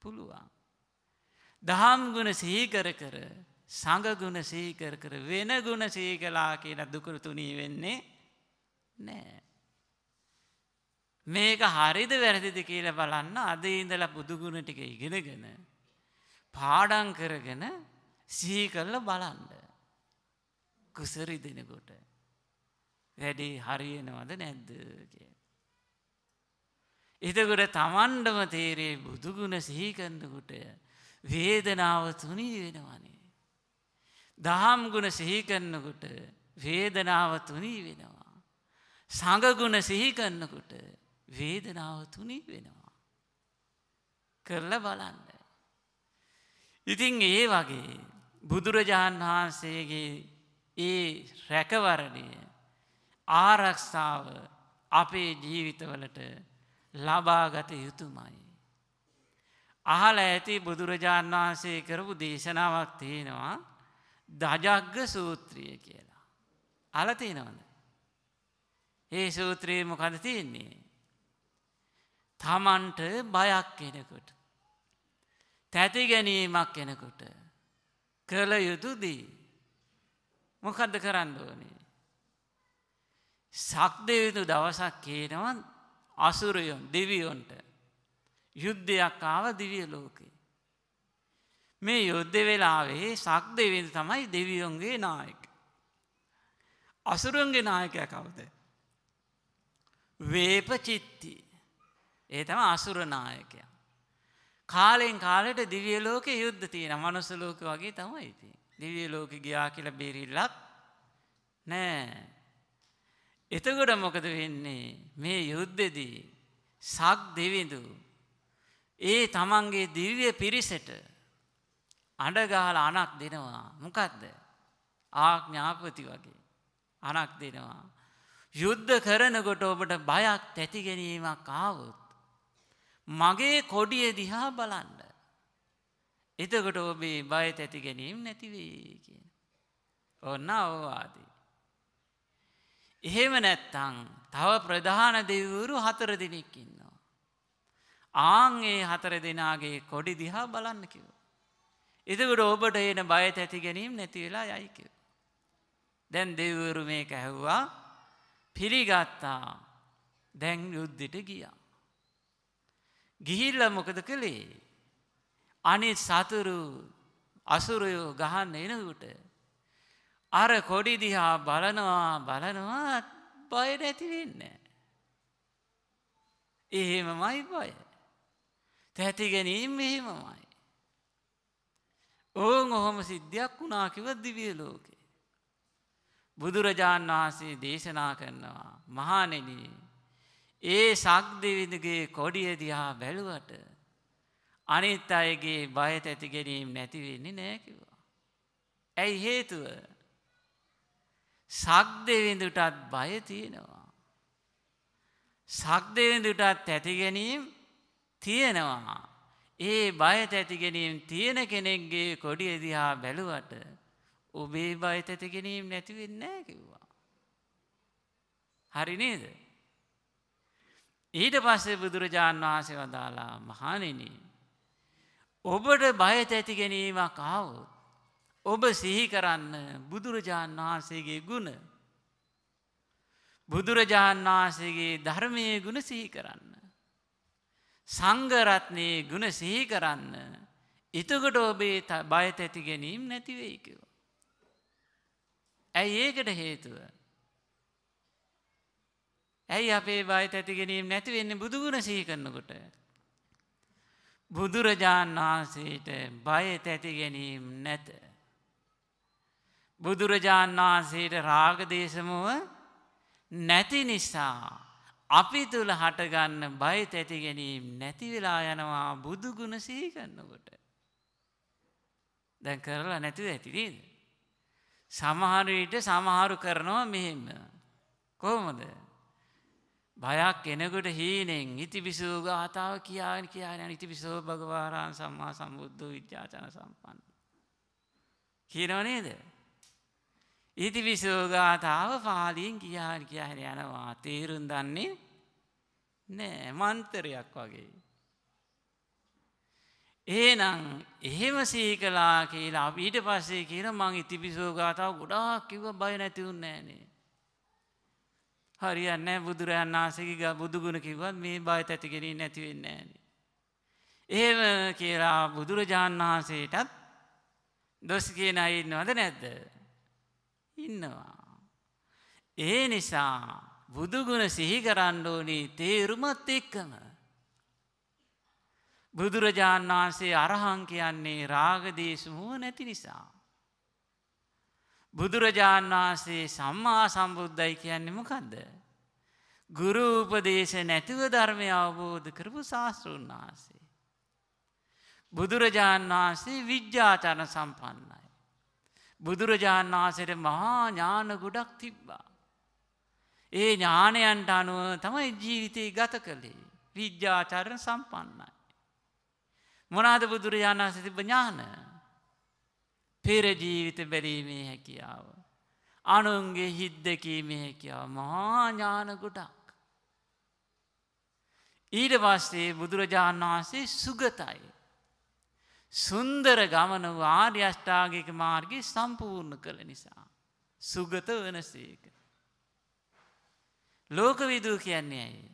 පුළුවන්. දහම්ගුණ සිහිකර කර සඟගුණ සිහිකර කර වෙන ගුණ සීකලා කියන දුකර තුනී වෙන්නේ නෑ. මේක හරිද වැරදිද කියල බලන්න අද ඉඳල බුදුගුණ ටික ඉගෙනගෙන පාඩන් කරගෙන සිහිකරල බලන්න. කුසරි දෙනකොට වැඩේ හරියනවද නැද්ද කිය. එතකොට තමන්ඩම තේරේ බුදුගුණ සිහිකන්නකුට වේදනාව තුනී වෙනවනේ. දහම්ගුණ සිහිකන්නකුට වේදනාව තුනී වෙනවා. සඟගුණ සිහිකන්නකුට වේදනාව තුනී වෙනවා. කරල බලන්න. ඉතින් ඒ වගේ බුදුරජාණන් වහන්සේගේ ඒ රැකවරණය ආරක්ෂාව අපේ ජීවිතවලට ලබාගත යුතුමයි. අහල ඇති බුදුරජාණන් වහන්සේ කරපු දේශනාවක් තියෙනවා දජග්ග සූත්‍රිය කියලා. අලතිනවද. ඒ සූත්‍රයේ මොකද තියන්නේ. තමන්ට බයක් කෙනකුට. තැති ගැනීමක් කෙනකුට කළ යුතුදී. මොකක්ද කරන්න ඕනේ. සක්දයුතු දවසක් කියනවන් අසුරයොන් දෙවියොන්ට යුද්ධයක් ආව දිවිය ලෝකේ. මේ යුද්ධ වෙලාවේ සක්දවෙන් තමයි දෙවියොන්ගේ නායක. අසුරුවන්ගේ නායකය කවද. වේප චිත්ති ඒ තම අසුරනායකය. කාලෙන් කාලට දිවියලෝක යුද්ධ තියෙන මනුසලෝක වගේ තමයි ඉති. දිවිය ලෝක ගියා කියල බේරිල්ලක් නෑ. එතකොට මොකද වෙන්නේ මේ යුද්ධෙදී සක් දෙවිඳු. ඒ තමන්ගේ දිව්‍ය පිරිසට අඩගාල අනක් දෙනවා මොකක්ද ආඥාපති වගේ අනක් දෙනවා. යුද්ධ කරනකොට ඔබට බයක් තැතිගැනීමක් ආවුත්. මගේ කොඩිය දිහා බලන්න. එතකොට ඔබේ බය තැති ගැනීම් නැතිවේ කියන. ඔන්න අවවාදී. එහෙම නැත්තං තව ප්‍රධාන දෙවුරු හතර දෙනෙක් ඉන්නවා. ආංගේ හතර දෙනාගේ කොඩි දිහා බලන්න කිව. එතකට ඔබට එන බය තැති ගැනීම් නැතිවෙලා යයිකිව. දැන් දෙවරු මේ කැහුවා පිළිගත්තා දැන් යුද්ධිට ගියා. ගිහිල්ල මොකද කළේ අනේ සතුරු අසුරයෝ ගහන්න එනකට. අර කොඩිදිහා බලනවා බලනවාත් බය නැතිවෙන්න. එහෙම මයි බය. තැතිගැනීම් මෙහෙමමයි. ඕන් ඔහොම සිද්ධයක් වුණාකිව දිවිය ලෝකෙ. බුදුරජාණන් වහන්සේ දේශනා කරනවා මහානෙනී ඒ සක්දවිඳගේ කොඩිය දිහා බැලුවට අනිත් අයගේ බයට ඇති ගැනීම් නැතිවෙන්නේ නෑකිවා. ඇයි හේතුව සක් දෙවිඳුටත් බය තියෙනවා. සක් දෙවිඳුටත් ඇතිගැනීම් තියෙනවා. ඒ බයත ඇතිගැනීම් තියෙන කෙනෙක්ගේ කොඩි එදිහා බැලුවට ඔබේ බයත ඇතිගැනීම් නැතිවෙන්නෑ කිව්වා. හරි නේද. ඊට පස්සේ බුදුරජාණන් වහන්සේ වදාලා මහනෙනේ ඔබට බයත ඇති ගැනීමක් ආවොත් ඔබ සිහි කරන්න බුදුරජාණන් වහන්සේගේ ගුණ බුදුරජාණන් වහන්සේගේ ධර්මය ගුණ සිහි කරන්න. සංගරත්නය ගුණ සිහි කරන්න එතකොට ඔබේ බයත ඇති ගැනීම් නැතිවේකව. ඇයි ඒකට හේතුව. ඇයි අපේ බයත ඇති ගැනීම් නැතිවෙන්නේ බුදුගුණ සිහි කරනකොට බුදුරජාණන් වහන්සේට බය තැති ගැනීම් නැත. බුදුරජාණන් වහන්සේට රාගදේශමුව නැති නිසා අපි තුළ හටගන්න බය තැති ගැනීම් නැතිවෙලා යනවා බුදුගුණ සීකන්නකොට. දැන් කරලා නැතිව ඇතිනේද. සමහරවිට සමහරු කරනවා මෙහෙම. කොහොමද බයක් එනකොට හීනෙන් ඉතිබිසූ ගාථාව කියාගෙන කියාගෙන ඉතිබිසෝ භගවාරාන් සම්මා සම්බුද්ධ විද්‍යාචන සම්පන්න. කියනව නේද? ඉතිබිසෝ ගාථාව පාලියෙන් කියාගෙන කියාගෙන යනවා. තේරුම් දන්නේ නෑ මන්තරයක් වගේ. ඒනම් එහෙම සීකලා කියලා ඊට පස්සේ කියන මං ඉතිබිසෝ ගාථාව ගොඩාක් කිව්ව බය නැති වුන්නේ නෑනේ. හරියන්න බුදුරයන් ආසකි බුදුගුණ කිවත් මේ බායි ඇතිගෙන නැතිවෙන්න ඇන. එහෙම කියලා බුදුරජාණන් වහන්සේටත් දොස් කියන ඉන්නවද නැද්ද. ඉන්නවා. ඒ නිසා බුදුගුණ සිහිකරණ්ඩෝනී තේරුමත් එක්කම. බුදුරජාණන් වහන්සේ අරහං කියන්නේ රාගදේශමුව නැති නිසා. බුදුරජාණන් වහන්සේ සම්මා සම්බුද්ධයි කියන්නේ මොකක්ද. ගුරු උපදේශ නැතිව ධර්මය අවබෝධ කරපු ශාස්තෘන් වහන්සේ. බුදුරජාණන් වහන්සේ විද්‍යාචන සම්පන්නයි. බුදුරජාණන් වහන්සේට මහා ඥාන ගොඩක් තිබ්බා. ඒ ඥානයන්ට අනුව තමයි ජීවිතය ගත කළේ විද්‍යාචරණ සම්පන්නයි. මොනාද බුදුරජාණන් වහන්සේ තිබ්බ ඥානය පෙරජීවිත බැලීමේ හැකියාව. අනුන්ගේ හිද්දකීමේ හැකියාව මහාඥානකොටක්. ඊට පස්සේ බුදුරජාණන් වහන්සේ සුගතයි. සුන්දර ගමන ආර්යෂ්ඨාගික මාර්ගි සම්පූර්ණ කළ නිසා. සුගත වනසේක. ලෝකවිදූ කියන්නේ ඇයි.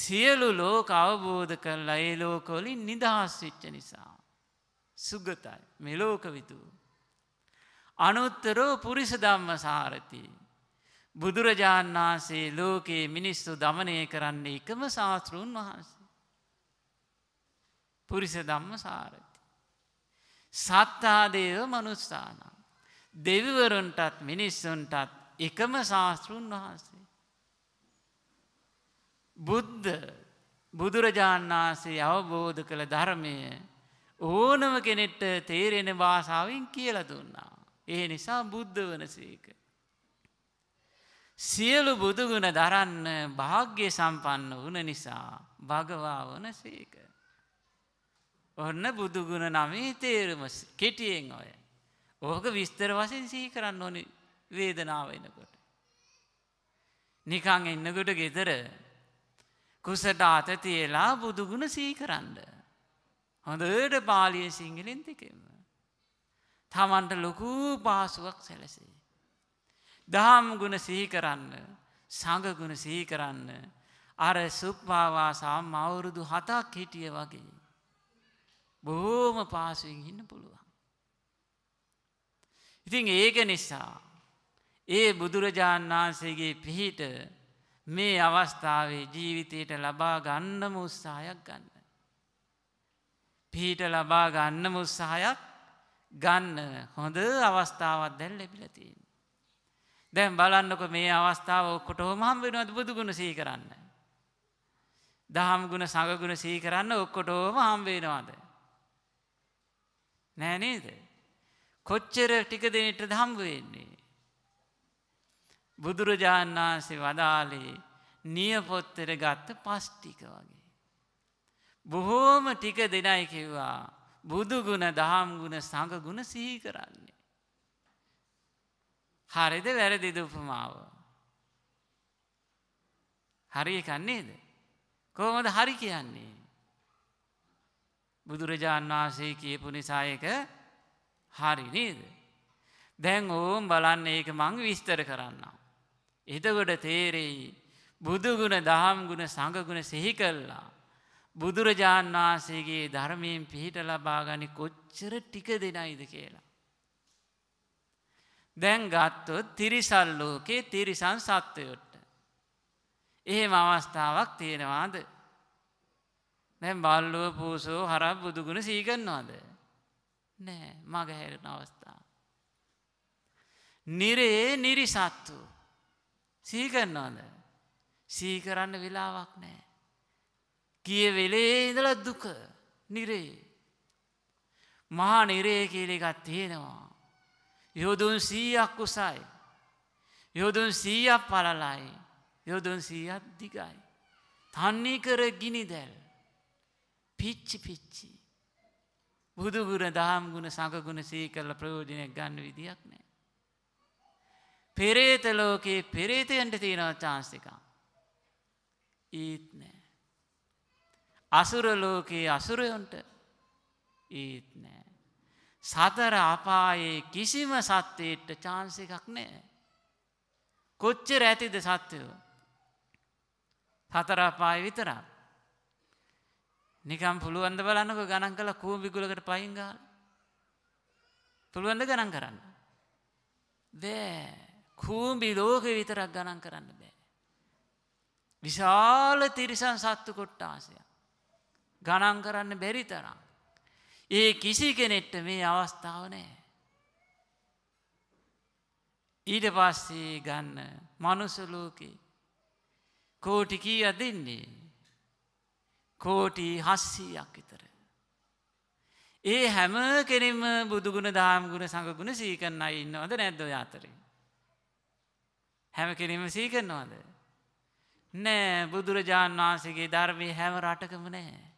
සියලු ලෝක අවබෝධ කරලා ඒ ලෝකොලින් නිදහස් විච්ච නිසා. සුගතයි මෙලෝකවිතු. අනුත්තරෝ පුරිස ධම්ම සාරති. බුදුරජාණන් වහන්සේ ලෝකයේ මිනිස්සු දමනය කරන්නේ එකම ශාස්තෘන් වහන්සේ. පුරිස ධම්ම සාරති. සත්තාදේව මනුස්ථානම්. දෙවිවරුන්ටත් මිනිස්සුන්ටත් එකම ශාස්තෘන් වහන්සේ. බුද්ධ බුදුරජාණන් වහන්සේ අවබෝධ කළ ධර්මය ඕනම කෙනෙට්ට තේරෙන භාෂාවෙන් කියල දුන්නා. ඒ නිසා බුද්ධ වන සේක. සියලු බුදුගුණ දරන්න භාග්‍ය සම්පන්න වන නිසා භගවා වන සේක. ඔන්න බුදුගුණ නමේ තේරම කෙටියෙන් ඔය. ඕක විස්තර වසෙන් සිහි කරන්න ඕනි වේදනාව එනකොට. නිකං එන්නකොට ගෙදර කුසට අත තියලා බුදුගුණ සීකරන්න. හොඳට පාලිය සිංහලෙන් දෙකෙම. තමන්ට ලොකු පහසුවක් සැලසේ. දහම් ගුණ සිහි කරන්න සඟගුණ සිහි කරන්න අර සුප්පාවාසාම් අවුරුදු හතක් හිටිය වගේ. බොහෝම පාසුවෙන් ඉන්න පුළුවන්. ඉතින් ඒක නිසා ඒ බුදුරජාණන් වහන්සේගේ පිහිට මේ අවස්ථාවේ ජීවිතයට ලබා ගන්නම උත්සාහයක් ගන්න. පිහිට ලබා ගන්න උත්සාහයක් ගන්න හොඳ අවස්ථාවත් දැල් ලැබිලතින්. දැන් බලන්නක මේ අවස්ථාව ඔක්කොටෝම හම් වෙනවද බුදුගුණ සී කරන්න. දහම් ගුණ සඟගුණ සී කරන්න ඔක්කොටෝම හම් වෙනවාද. නෑනේද. කොච්චර ටික දෙනට දහම්ග වෙන්නේ. බුදුරජාණන් වහන්සේ වදාලේ නියපොත්තර ගත්ත පස්්ටික වගේ. බොහෝම ටික දෙනයි කිව්වා බුදුගුණ දහම්ගුණ සඟගුණ සිහි කරන්නේ. හරිද වැරදිද උපමාව. හරියකන්නේද. කෝමද හරි කියන්නේ. බුදුරජාණන් වහන්සේ කියපු නිසායක හරි නේද. දැන් ඕම් බලන්න ඒක මං විස්තර කරන්න. එතකොට තේරෙයි බුදුගුණ දහම්ගුණ සඟගුණ සිහි කල්ලා. බුදුරජාණන් වහන්සේගේ ධර්මයෙන් පිහිට ලබාගනි කොච්චර ටික දෙනයිද කියලා. දැන් ගත්තොත් තිරිසල් ලෝකේ තිරිසන් සත්වයොට්ට. එහෙම අවස්ථාවක් තියෙනවාද. දැ බල්ලුව පූසෝ හරක් බුදුගුණ සීගන්නවාද. නෑ මගහැරන අවස්ථාව. නිරේ නිරිසත්තු සීගන්නවාද සීකරන්න වෙලාවක් නෑ. ගිය වෙලේ ඉඳලා දුක නිරේ. මහා නිරේ කියල එකත් තියෙනවා. යොදුන් සීයක් කුසයි. යොදුන් සීයක් පලලයි. යොදුන් සීයත් දිගයි. තන්නේ කර ගිනි දැල්. පිච්චි පිච්චි. බුදුගුණ දහම් ගුණ සඟගුණ සී කරල ප්‍රයෝජනයක් ගන්න විදියක් නෑ. පෙරේත ලෝකයේ පෙරේතයන්ට තියෙනව චාන්සිකා. ඒත් නෑ. අසුරලෝකයේ අසුරයොන්ට ඒත් නෑ. සතර අපායේ කිසිම සත්්‍යයට චාන්ස එකක් නෑ. කොච්චර ඇතිද සත්‍යයෝ. සතරාපාය විතරක්. නිකම් පුළුවන්ද බලන්නක ගණන් කළ කූම්බිගුලකට පයිංගාල. පුළුවන්ද ගණන් කරන්න. බෑ කූම්බි ලෝක විතරක් ගණන් කරන්න බෑ. විශාල තිරිසන් සත්තු කොට්ටාසයක්. ගණන් කරන්න බැරි තරම්. ඒ කිසි කෙනෙට්ට මේ අවස්ථාව නෑ. ඊට පස්සේ ගන්න මනුසලෝකේ කෝටිකී අදන්නේ කෝටි හස්සීයක් විතර. ඒ හැම කෙනෙම බුදුගුණ දාම්ගුණ සඟගුණ සීකන්න ඉන්නවද නැද්දෝ යාතරේ. හැම කෙනෙම සීකන්නවාද. නෑ බුදුරජාණන් වහන්සේගේ ධර්මය හැම රටකම නෑ.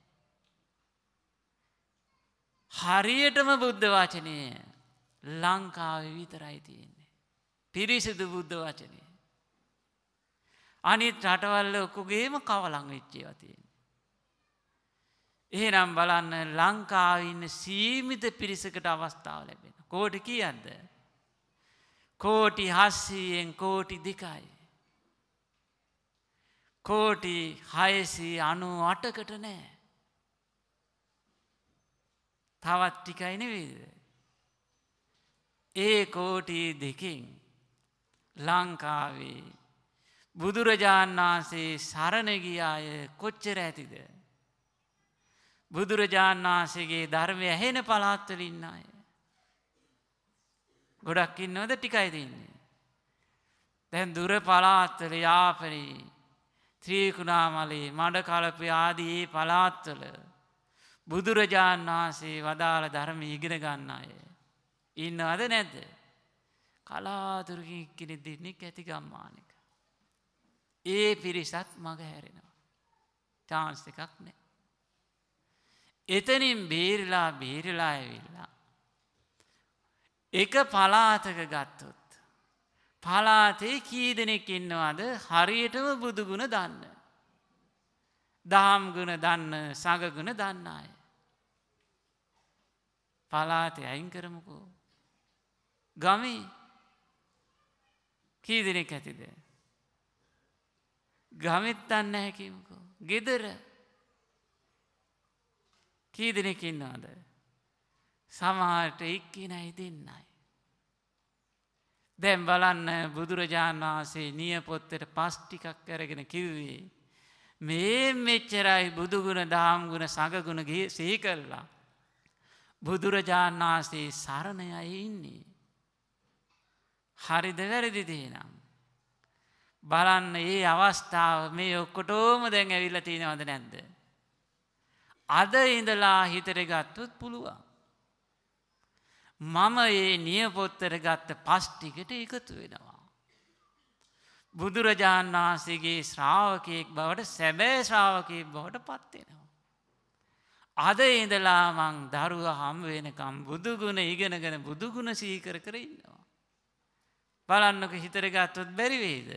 හරියටම බුද්ධ වචනය ලංකාව විතරයි තියෙන්නේ. පිරිසිදු බුද්ධ වචනය. අනිත් රටවල්ල ඔක්කුගේම කවලං වෙච්චේවා තියෙන. එහෙනම් බලන්න ලංකාවන්න සීමිත පිරිසකට අවස්ථාව ලැබෙන. කෝටි කියන්ද. කෝටි හස්සයෙන් කෝටි දෙකයි. කෝටි හයසි අනු අටකට නෑ. තවත් ටිකයි නෙවේද. ඒ කෝටී දෙකින් ලංකාවේ බුදුරජාණන් වහන්සේ සරණගිය අය කොච්චර ඇතිද. බුදුරජාණන් වහන්සේගේ ධර්මය ඇහෙන පලාත්වලින්න අය. ගොඩක් ඉන්නවද ටිකයි තින්නේ. දැන් දුර පලාත්වල යාපනී ත්‍රීකුණාමලේ මඩ කලපය ආදී පලාත්වල බුදුරජාණන් වහන්සේ වදාළ ධර්ම ඉගෙන ගන්න අය. ඉන්න අද නැද්ද. කලාතුරකින් කෙනෙ දෙන්නෙක් ඇතිගම්මානක. ඒ පිරිසත් මඟ හැරෙනවා. චාන්ස් එකක් නෑ. එතනින් බේරලා බේරලා ඇවිල්ලා. එක පලාතක ගත්තොත්. පලාතේ කී දෙනෙක් ඉන්නවාද හරියටම බුදුගුණ දන්න. දහම්ගුණ දන්න සඟගුණ දන්න අය. පලාට ඇයින් කරමුකෝ. ගමි කීදනෙක් ඇතිද. ගමිත් අන්න හැකිමකෝ. ගෙදර කීදනෙකින්නවාද. සමහට එක්කෙන හිතෙන්නයි. දැම් බලන්න බුදුරජාණන් වහන්සේ නියපොත්තට පස්්ටිකක් කරගෙන කිව්වේ. මේ මෙච්චරයි බුදුගුණ දාම්ගුණ සඟගුණ සහි කල්ලා. බුදුරජාණන් වහන්සේ සරණයයි ඉන්නේ. හරි දෙවැරදි දේනම්. බලන්න ඒ අවස්ථාව මේ ඔක්කොටෝම දැන් ඇවිල්ල තියෙනවද නැද්ද. අද ඉඳලා හිතර ගත්තුත් පුළුවන්. මම ඒ නියපොත්තර ගත්ත පස්්ටිකට එකතු වෙනවා. බුදුරජාණන් වහන්සේගේ ශ්‍රාවකයෙක් බවට සැබෑ ශ්‍රාවකයෙක් බවට පත්වෙනවා. අද ඉඳලා මං දරුව හම් වෙනකම් බුදුගුණ ඉගෙනගෙන බුදුගුණ සීකර කර ඉන්නවා. බලන්නක හිතර ගත්තොත් බැරිවේද.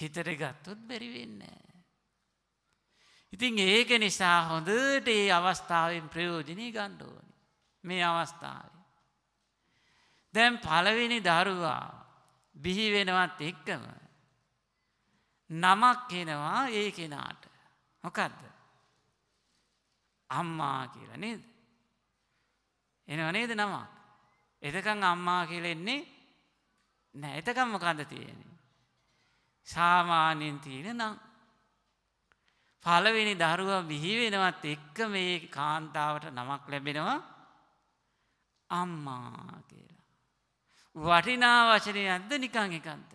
හිතර ගත්තොත් බැරිවෙන්න. ඉතින් ඒක නිසා හොඳට ඒ අවස්ථාවෙන් ප්‍රයෝජනී ගණ්ඩෝනි මේ අවස්ථාව. දැම් පලවෙනි දරුවා බිහිවෙනවත් එක්කම නමක් කෙනවා ඒ කෙනාට මොකක්ද අම්මා කියලා නේද. එනව නේද නමක්. එතකං අම්මා කියලෙන්නේ නෑ එතකම්ම කඳ තියෙනෙ. සාමාන්‍යෙන් තියෙන නම්. පලවෙනි දරුව බිහිවෙනවත් එක්ක මේ කාන්තාවට නමක් ලැබෙනවා අම්මා කියලා. වටිනා වචනය ඇද නිකං එකන්ත.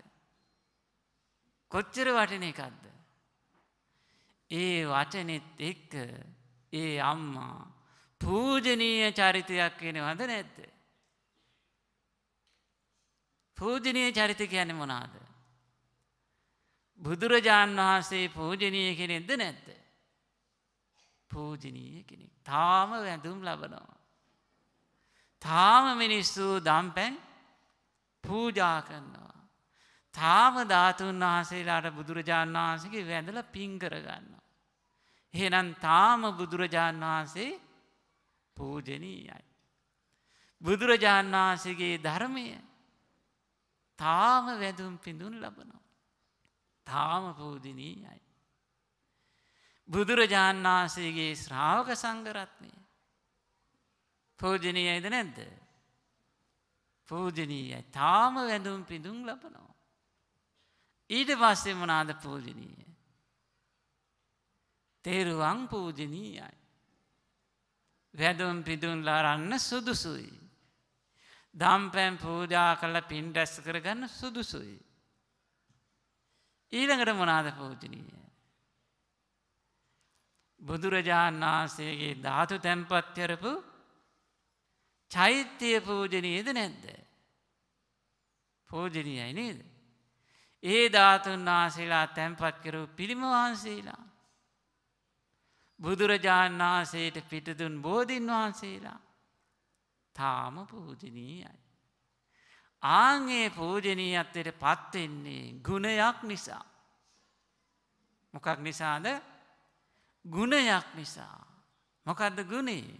කොච්චර වටන එකක්ද. ඒ වචනෙත් එක්ක ඒ අම්මා පූජනීය චරිතයක් වෙනවද නැත්ද. පූජනීය චරිත කියන මොනාද. බුදුරජාණන් වහන්සේ පූජනීය කෙනෙක්ද නැත්ද. පූජනීය කෙනෙක් තාම වැඳුම් ලබනවා. තාම මිනිස්සු දම්පැන් පූජා කරන්නවා. තාම ධාතුන් වහන්සේලාට බුදුරජාණන් වහන්සගේ වැඳල පින් කරගන්නවා. හෙනම් තාම බුදුරජාණන් වහන්සේ පූජනීයයි. බුදුරජාණන් වහන්සේගේ ධර්මය තාම වැදුම් පිඳුන් ලබනවා. තාම පූජනීයයි. බුදුරජාණන් වහන්සේගේ ශ්‍රාවක සංගරත්නය පූජනීයයිද නැද්ද. පූජනීයයි තාම වැඳුම් පිඳුම් ලබනවා. ඊට පස්සේ මොනාද පූජනීය. තේරුවන් පූජනීයයි. වැදුම් පිදුන්ලා රන්න සුදුසුයි. දම්පැම් පූජා කල්ල පින් ඩැස් කරගන්න සුදුසුයි. ඊළඟට මොනාද පූජනීය. බුදුරජාණන් වහන්සේගේ ධාතු තැන්පත් කරපු චෛත්‍යය පූජනීයද නැද්ද. පූජනීයයි නේද. ඒ ධාතුන් වහන්සේලා තැන්පත් කරපු පිළිම වහන්සේලා. බුදුරජාණන් වහන්සේට පිටදුන් බෝධීන් වහන්සේලා තාම පූජනීයයි. ආංගේ පූජනීයත්තයට පත්වෙන්නේ ගුණයක් නිසා. මොකක් නිසාද ගුණයක් නිසා. මොකදද ගුණේ.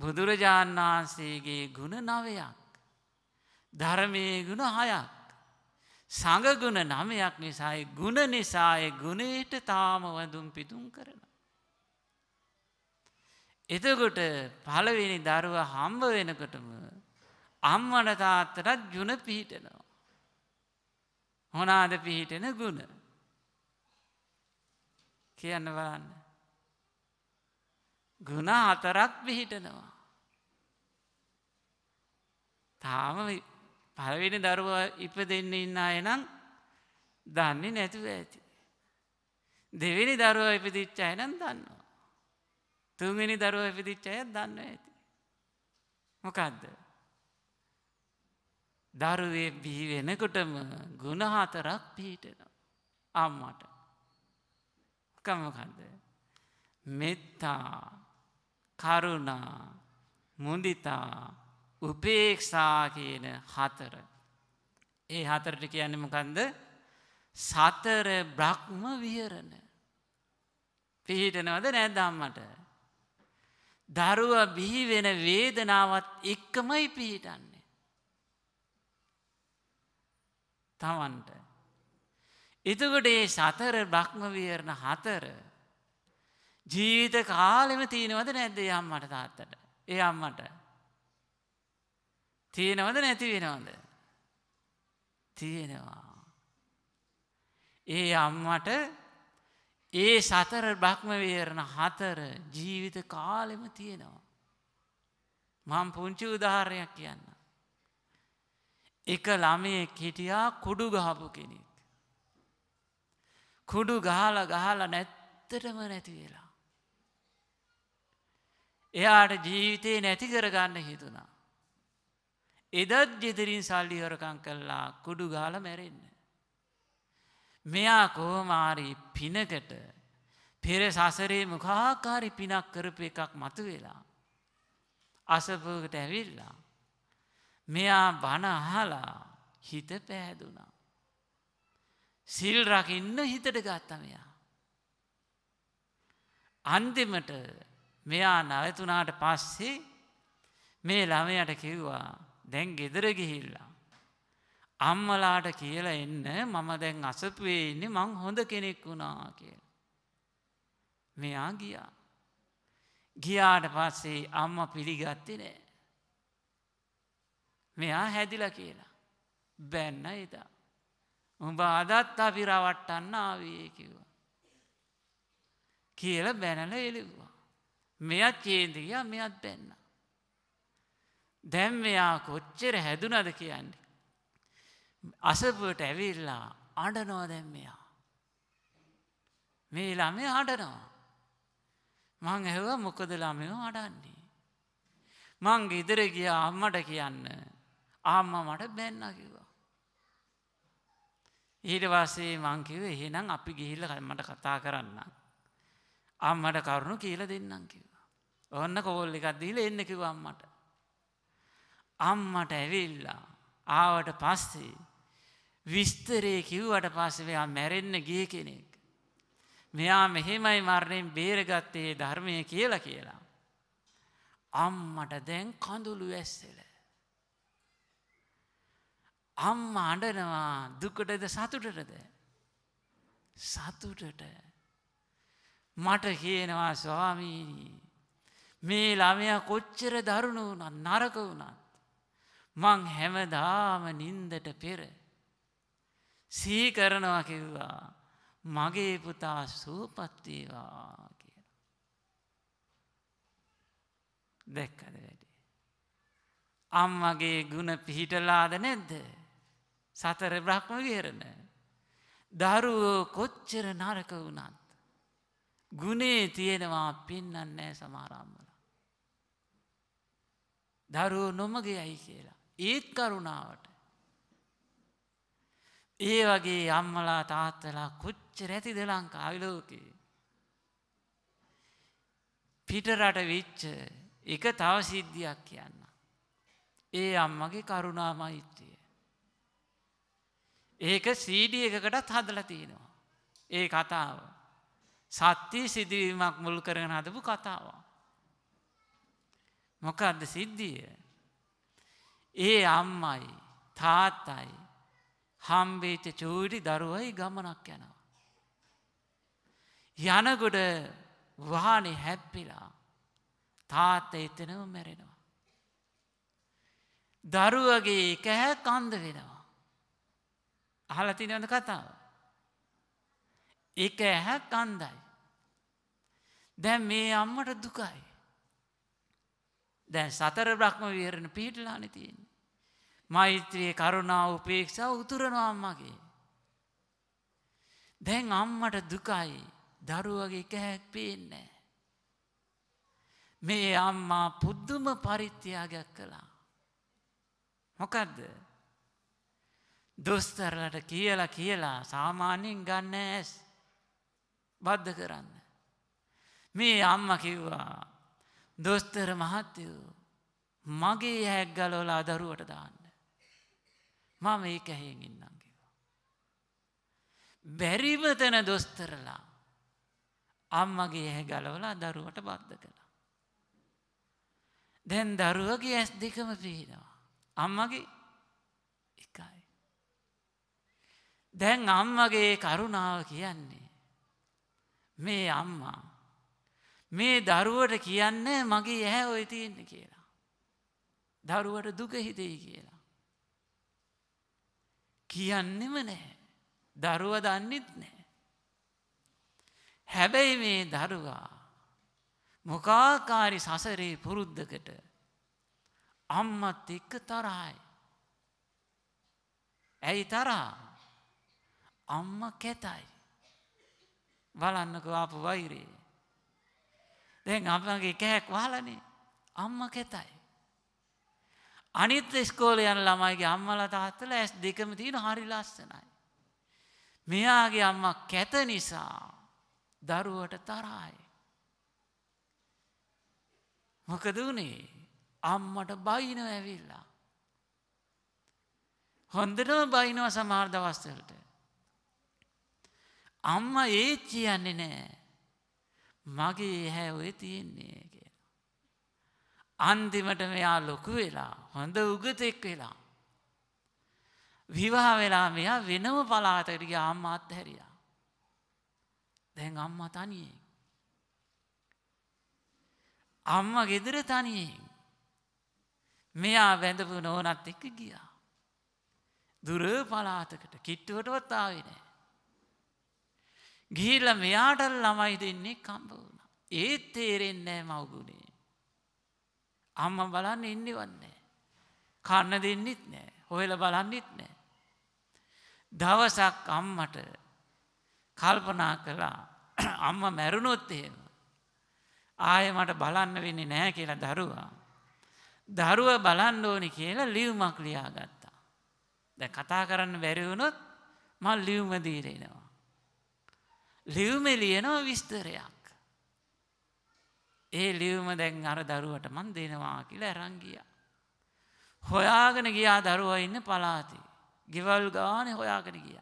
බුදුරජාණන් වහන්සේගේ ගුණ නවයක්. ධර්මය ගුණ හයක්. සඟගුණ නමයක් නිසායි ගුණ නිසාය ගුණේට තාම වදුම් පිදුම් කරන. එතකොට පළවෙනි දරුව හම්බ වෙනකටම අම්මට තාත්තටත් ගුණ පිහිටනවා. හොනාද පිහිටෙන ගුණ. කියන්න බලන්න. ගුණ හතරක් පිහිටනවා. තාම පළවෙනි දරුව ඉප දෙන්න ඉන්න අයනම් දන්නේ නැතුව ඇති. දෙවෙනි දරුව ඉපදිච්චායනම් දන්නවා. තුන්වෙනි දරුව ඇපිදිච්චය දන්න ඇති. මොකක්ද. දරුවේ බිහි වෙනකොටම ගුණහතරක් පිහිටෙන අම්මට. කමකන්ද. මෙත්තා කරුණා මුදිතා උපේක්ෂා කියන හතර. ඒ හතරට කියන්නමකන්ද සතර බ්‍රහ්ම විහරණ. පිහිටනවද නැදම්මට. දරුව බිහි වෙන වේදනාවත් එක්කමයි පිහිටන්නේ. තමන්ට. එතකොට ඒ සතර බ්‍රහ්මවීරණ හතර ජීවිත කාලෙම තියෙනවද නැද්ද යම්මට තාත්තට ඒ අම්මට තියෙනවද නැති වෙනවද තියෙනවා ඒ අම්මට ඒ සතර බ්‍රහ්ම වේරණ හතර ජීවිත කාලෙම තියෙනවා. මම පුංචි උදාහරණයක් කියන්න. එක ළමයේ හිටියා කුඩු ගහපු කෙනෙක්. කුඩු ගහල ගහල නැත්තටම නැති වෙලා. එයාට ජීවිතේ නැති කරගන්න හිතුණා. එදත් ගෙදරින් සල්ලි හොරකං කල්ලා කුඩු ගාල මැරෙන්න. මෙයා කොහොමාරි පිනකට පෙර සසරේ මොකාකාරි පිනක් කරපු එකක් මතු වෙලා. අසපුකට ඇවිල්ලා. මෙයා බණහලා හිත පැහැදුනා. සිල් රකින්න හිතට ගත්තමයා. අන්තිමට මෙයා නැවතුනාට පස්සේ මේ ළමයට කිව්වා දැන් ගෙදර ගිහිල්ලා. අම්මලාට කියලා එන්න මම දැන් අසතුවේ ඉන්න මං හොඳ කෙනෙක් වුණා කිය. මෙයා ගියා. ගියාට පස්සේ අම්ම පිළිගත්ති නෑ. මෙයා හැදිල කියලා. බැන්න එදා. උඹ අදත් අපි රවට්ටන්න ආවේ කිව්ව. කියල බැනල එලිවා. මෙයත් චේන්දගිය මෙයත් බැන්න. දැම් මෙයා කොච්චර හැදුනද කියන්න අසපුවට ඇවිල්ලා අඩනෝ දැම්මයා. මේ ළමය අඩනවා. මං ඇහව මොකද ළමයෝ අඩන්නේ. මං ඉදර ගිය අම්මට කියන්න ආම්ම මට බැන්න කිවා. ඊට වස්සේ මංකිව එහෙනම් අපි ගිහිල්ල කල්මට කතා කරන්න. අම්මට කරුණු කියල දෙන්නම් කිවා. ඔන්න කෝල්ලි එකක් දීල එන්න කිවම්මට. අම්මට ඇවිල්ලා ආවට පස්සේ විස්තරේ කිව්වට පස්සේ එයා මැරෙන්න ගිය කෙනෙක්. මෙයා මෙහෙමයි මරණයෙන් බේරගත්තේ ධර්මය කියලා කියලා. අම්මට දැන් කඳුළු ඇස්සෙල. අම්ම අඩනවා දුකටද සතුටටද. සතුටට මට කියනවා ස්වාමීණී මේ ළමයා කොච්චර දරුණු වනත් නරක වුණත් මං හැමදාම නින්දට පෙර සිහි කරනවා කිව්වා මගේ පුතා සූපත්වේවා කියලා. දැක්කද වැඩි. අම්මගේ ගුණ පිහිටලාද නැද්ද. සතර බ්‍රහ්ම විහරණ. දරුවෝ කොච්චර නරක වුණත්. ගුණේ තියෙනවා පෙන්නන්නෑ සමාරම්මල. දරුවෝ නොමගේ ඇයි කියලා. ඒත් කරුණාවට. ඒ වගේ අම්මලා තාත්තලා කොච්චර ඇතිද ලංකාවේ ලෝකේ. පිටරට වෙච්ච එක තව සිද්ධියක් කියන්න. ඒ අම්මගේ කරුණා මෛත්‍රිය. ඒක සීඩිය එකකටත් හදලා තියෙනවා. ඒ කතාව. සත්‍යී සිදුවීමක් මුල් කරගෙන හදපු කතාව. මොකක්ද සිද්ධිය. ඒ අම්මයි තාත්තයි හම්බේච්ච චූඩි දරුවයි ගමනක් යනවා. යනකොට වානෙ හැප්පිලා තාත්ත එතනව මැරෙනවා. දරුවගේ කැහැ කන්ද වෙනවා. අහලතිනවඳ කතාව. එක ඇහැ කන්දයි. දැන් මේ අම්මට දුකයි. දැන් සතර බ්‍රහ්ම විහරණ පිහිටලාන තියෙන්නේ. මෛත්‍රිය කරුණාව උපේක්ෂා උතුරනවා අම්මගේ. දැන් අම්මට දුකයි දරුවගේ කැහැක් පේන්නේ. මේ අම්මා පුද්දුම පරිත්‍යයාගයක් කළා. මොකදද දොස්තරලට කියලා කියලා සාමාන්‍යෙන් ගන්න ඇස් බද්ධ කරන්න. මේ අම්ම කිව්වා දොස්තර මහත්තයෝ මගේ හැක් ගලෝලා දරුවට දාන්න. මම ඒ කැහයෙන් ඉන්නම් කිවා. බැරිවතන දොස්තරලා අම්මගේ ඇහැ ගලවලා දරුවට බද්ධ කළා. දැන් දරුවගේ ඇස් දෙකම පිහිනවා. අම්මගේ එකයි. දැන් අම්මගේ කරුණාව කියන්නේ. මේ අම්මා මේ දරුවට කියන්නේ මගේ ඇහැ ඔය තියන්න කියලා. දරුවට දුක හිතෙයි කියලා. කියන්නෙම නෑ. දරුව දන්නෙත් නෑ. හැබැයි මේ දරුවා මොකාකාරි සසරේ පුරුද්ධකට අම්මත් එක්ක තරයි. ඇයි තරා අම්ම කැතයි. බලන්නක ආපු වෛරේ. දැන් අපගේ කෑක් වහලනේ අම්ම කැතයි. අනිත් ස්කෝල යන ළමයිගේ අම්මල තාත්තල ඇස් දෙකම තියෙන හරි ලස්සනයි. මෙයාගේ අම්ම කැත නිසා දරුවට තරයි. මොකද වනේ අම්මට බයිනව ඇවිල්ලා. හොඳටම බයිනව සමාර් දවස්වලට. අම්ම ඒත් කියන්නේ නෑ මගේ හැ ඔය තියෙන්නේ අන්තිමට මෙයා ලොකු වෙලා හොඳ උගතෙක් වෙලා. විවාහ වෙලා මෙයා වෙනම පලාතකටගේ අම්මාත් හැරියා. දැන් අම්ම තනියෙන්. අම්ම ගෙදර තනියෙන්. මෙයා වැඳපු නෝනත් එක්ක ගියා. දුර පලාතකට කිට්ටුවටවත් ආවෙනෑ. ගිහිල්ල මෙයාට ළමයි දෙන්නේ කම්බ වුණ. ඒත් තේරෙන්නෑ මවගුණේ. අම්ම බලන්න ඉන්නවන්නේ. කන්න දෙන්නෙත් නෑ හොයල බලන්නෙත් නෑ. දවසක් අම්මට කල්පනා කළා අම්ම මැරුණොත් එහෙම. ආය මට බලන්න වෙන්නේ නෑ කියලා දරුවා. දරුව බලන්න ඕනි කියලා ලියුමක් ලියා ගත්තා. දැ කතා කරන්න බැරිවුණොත් මල් ලියුම දීරෙනවා. ලියුම ලියනව විස්තරයක්. ඒ ලියුම දැන් අර දරුවට මන් දෙනවා කියලා ඇරංගිය. හොයාගෙන ගියා දරුව ඉන්න පලාති. ගෙවල් ගාන හොයාගෙන ගිය.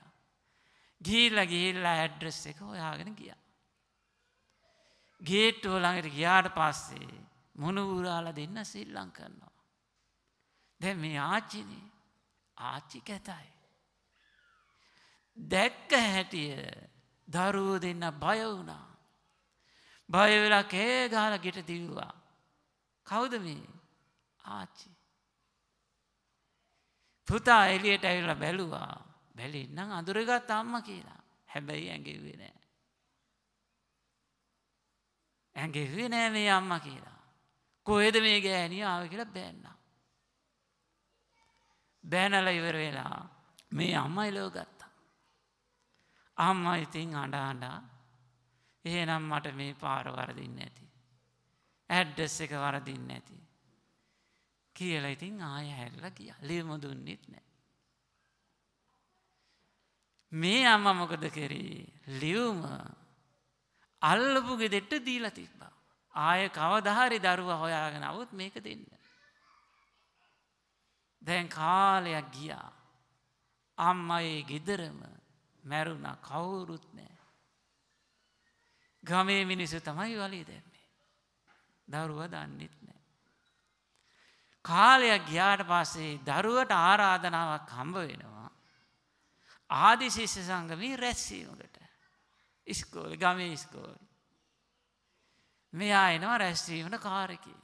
ගිල්ල ගිල්ල ඇඩ්‍රස් එක හොයාගෙන ගිය. ගේට්ටුව ළඟට ගියාට පස්සේ මොනවුරාල දෙන්න සිල්ලං කරනවා. දැ මේ ආච්චිනේ ආච්චි කැතයි. දැක්ක හැටිය දරුව දෙන්න බයවුනා. බය වෙලා කෑ ගහලා ගෙට දිව්වා. කවුද මේ? ආච්චි. පුතා එළියට ඇවිල්ලා බැලුවා. බැලින්නම් අඳුරගත් අම්මා කියලා. හැබැයි ඇඟෙව්වේ නෑ. ඇඟෙව්වේ නෑ මේ අම්මා කියලා. කොහෙද මේ ගෑණිය ආවේ කියලා බෑන්නා. බෑනලා ඉවර වෙලා මේ අම්මා එලව ගත්තා. අම්මා ඉතින් අඬ අඬ එහෙනම් මට මේ පාර වරදින්න ඇති. ඇඩ්ඩස් එක වරදින්න ඇති. කියල ඉතින් ආය හැල්ල කිය ලියමුදුන්නෙත් නෑ. මේ අම්ම මොකද කෙරේ ලියවම අල්ලපු ගෙදෙට්ට දීලා තිබ්බා. ආය කවදහරි දරුව හොයාගෙන අවුත් මේක දෙන්න. දැන් කාලයක් ගියා. අම්මයේ ගෙදරම මැරුණ කවුරුත් නෑ. ගමේ මිනිසු තමයි වලී දැම්මේ. දරුව දන්නෙත් නෑ. කාලයක් ගියාට පස්සේ දරුවට ආරාධනාවක් හම්බ වෙනවා. ආදිශිෂ්‍ය සංගමී රැස්වීමකට. ඉස්කෝල ගමේ ස්කෝල. මෙයා එනවා රැස්වීමට කාරකි.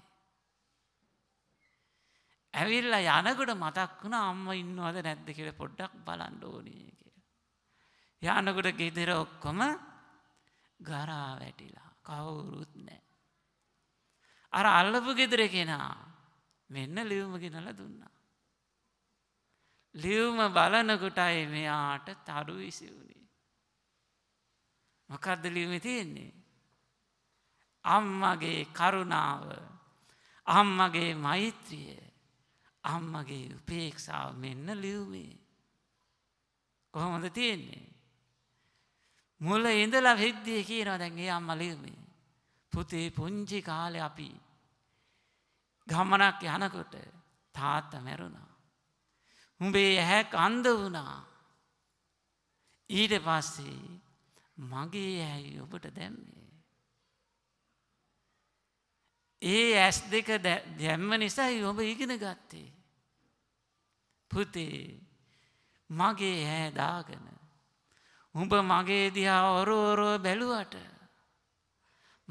ඇවිල්ල යනකොට මතක් වුණ අම්ම ඉන්නවද නැද්ද කියල පොඩ්ඩක් බලන්ඩ ඕනී කියලා. යනකොට ගෙදර ඔක්කොම ගරා වැටිලා කවුරුත් නෑ. අර අල්ලපු ගෙදර කෙනා මෙන්න ලියවම ගෙනල දුන්නා. ලියවම බලනකොටයි මෙයාට තරු විසිවුණේ. මොකක්ද ලියවම තියෙන්නේ. අම්මගේ කරුණාව අම්මගේ මෛත්‍රිය අම්මගේ උපේක්ෂාව මෙන්න ලියවමේ. කොහොමද තියෙන්නේ. මුල ඉඳලා විද්ධිය කියනවා දැන් ඒ අම්මා ලියුමේ. පුතේ පුංචි කාලේ අපි ගමනක් යනකොට තාත්තා මැරුණා. උඹේ ඇහැ කන්ද වුණා. ඊට පස්සේ මගේ ඇයි ඔබට දැම්මේ. ඒ ඇස් දෙක දැම්ම නිසයි ඔබ ඉගෙන ගත්තේ. පුතේ මගේ ඇෑ දාගෙන උඹ මගේ දිහා ඔරෝරෝ බැලුවට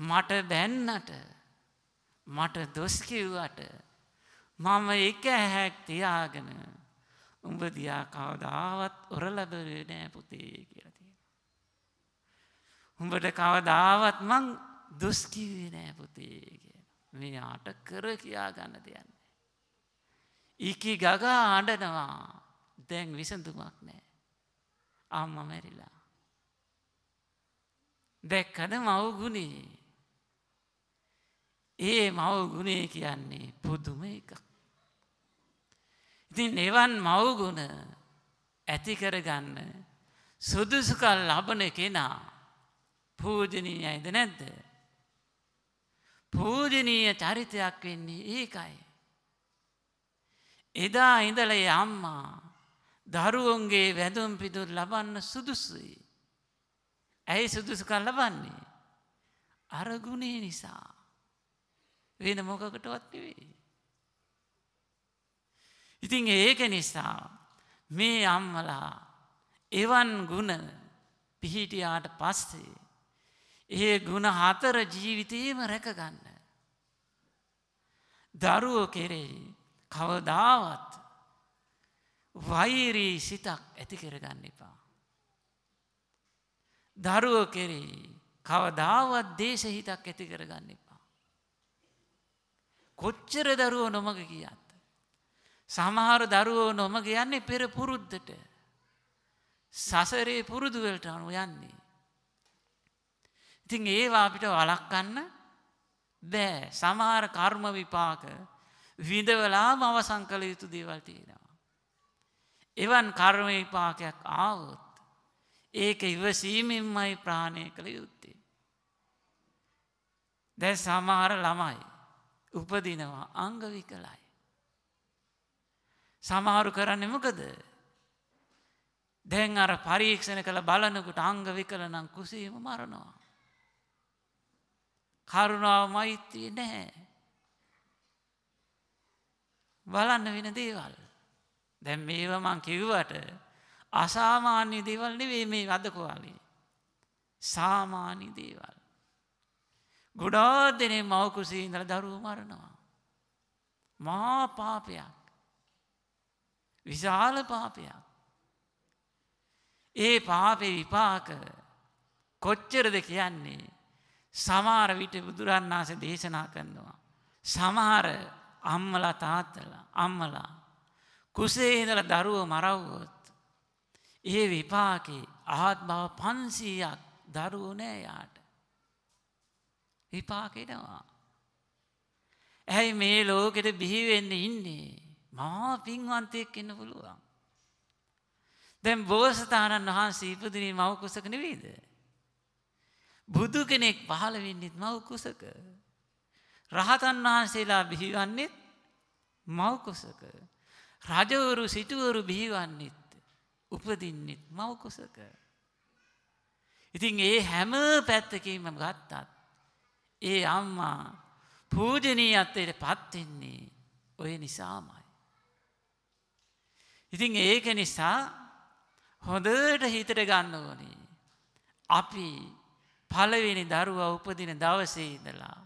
මට බැන්නට මට දොස්කිව්වට මම එක හැක් තියාගෙන උඹ දියා කවදාවත් ඔරලබරේ නෑ පුතේ කියලතිය. උඹට කවදාවත් මං දොස්කිවේ නෑ පුතේ කිය මෙයාට කර කියා ගන්න දෙයන්නේ. ඉකි ගගා අඩනවා දැන් විසඳුමක් නෑ අම්ම මැරිලා. දැක්කද මවගුණේ. ඒ මවගුණේ කියන්නේ පුදුම එකක්. ඉතින් එවන් මවගුණ ඇතිකරගන්න සුදුසුකල් ලබන කෙනා පූජනී ඇයිද නැද්ද. පූජනීය චරිතයක් වෙන්නේ ඒකයි. එදා ඉඳලේ අම්මා දරුවන්ගේ වැදුම් පිදුල් ලබන්න සුදුසුයි. ඇයි සුදුසුකන් ලබන්නේ. අරගුණේ නිසා. වෙන මොකකටවත් නෙවෙයි. ඉතින් ඒක නිසා මේ අම්මලා එවන් ගුණ පිහිටියාට පස්සේ. ඒ ගුණ හතර ජීවිතයේම රැකගන්න. දරුවෝ කෙරෙහි කවදාවත් වෛරී සිතක් ඇති කරගන්න එපා. දරුව කෙරෙහි කවදාවත් දේශහිතක් ඇති කරගන්න එපා. කොච්චර දරුවෝ නොමග කියත්. සමහර දරුවෝ නොමග යන්නේ පෙර පුරුද්ධට සසරේ පුරුදුවලට අනු යන්නේ. ඉතින් ඒවා අපිට වලක්කන්න බෑ සමහර කර්ම විපාක විඳවලාම අවසංකල යුතු දේවල් තියෙනවා. එවන් කර්ම විපාකයක් ආවොත් ඒක ඉවසීමෙන්මයි ප්‍රාණය කළ යුත්තේ. දැ සමහර ළමයි උපදිනවා අංගවි කළයි. සමහරු කරන්න මොකද. දැන් අර පරීක්ෂණ කළ බලනකුට අංගවි කළ නම් කුසීම මරණවා. කරුණාව මෛත්‍රී නැහැ. බලන්න වෙන දේවල්. දැන් මේව මං කිව්වට අසාමාන්‍ය දේවල් නෙවේ මේ වදකවාලේ. සාමාන්‍ය දේවල්. ගොඩා දෙනේ මවකුසේ ඉඳල දරුව මරනවා. මා පාපයක්. විශාල පාපයක්. ඒ පාපේ විපාක කොච්චරද කියන්නේ සමාර විට බුදුරන් වහන්ස දේශනා කරනවා. සමහර අම්මලා තාත්තලා අම්මලා කුසේ ඉඳලා දරුව මරව්වොත් ඒ විපාකේ අහත් බව පන්සීයක් දරුවනෑ යාට. විපාකෙනවා. ඇයි මේ ලෝකෙට බිහිවෙන්න ඉන්නේ. මා පින්වන්තයක් එන්න පුළුවන්. දැම් බෝසතාණන් වහන්සේ ඉපදිනී මවකුසක නෙවේද. බුදු කෙනෙක් පහළවෙන්නෙත් මවකුසක. රහතන් වහන්සේලා බිහිවන්නෙත් මවකුසක. රජවරු සිටුවරු බිහිවන්නෙත් උපදින්නෙත් මව කුසක. ඉතින් ඒ හැම පැත්තකින්ම ගත්තත් ඒ අම්මා පූජනී අත්තයට පත්වෙන්නේ ඔය නිසාමයි. ඉතින් ඒක නිසා හොඳට හිතට ගන්න ඕනේ. අපි පලවෙනි දරුව උපදින දවසේදලා.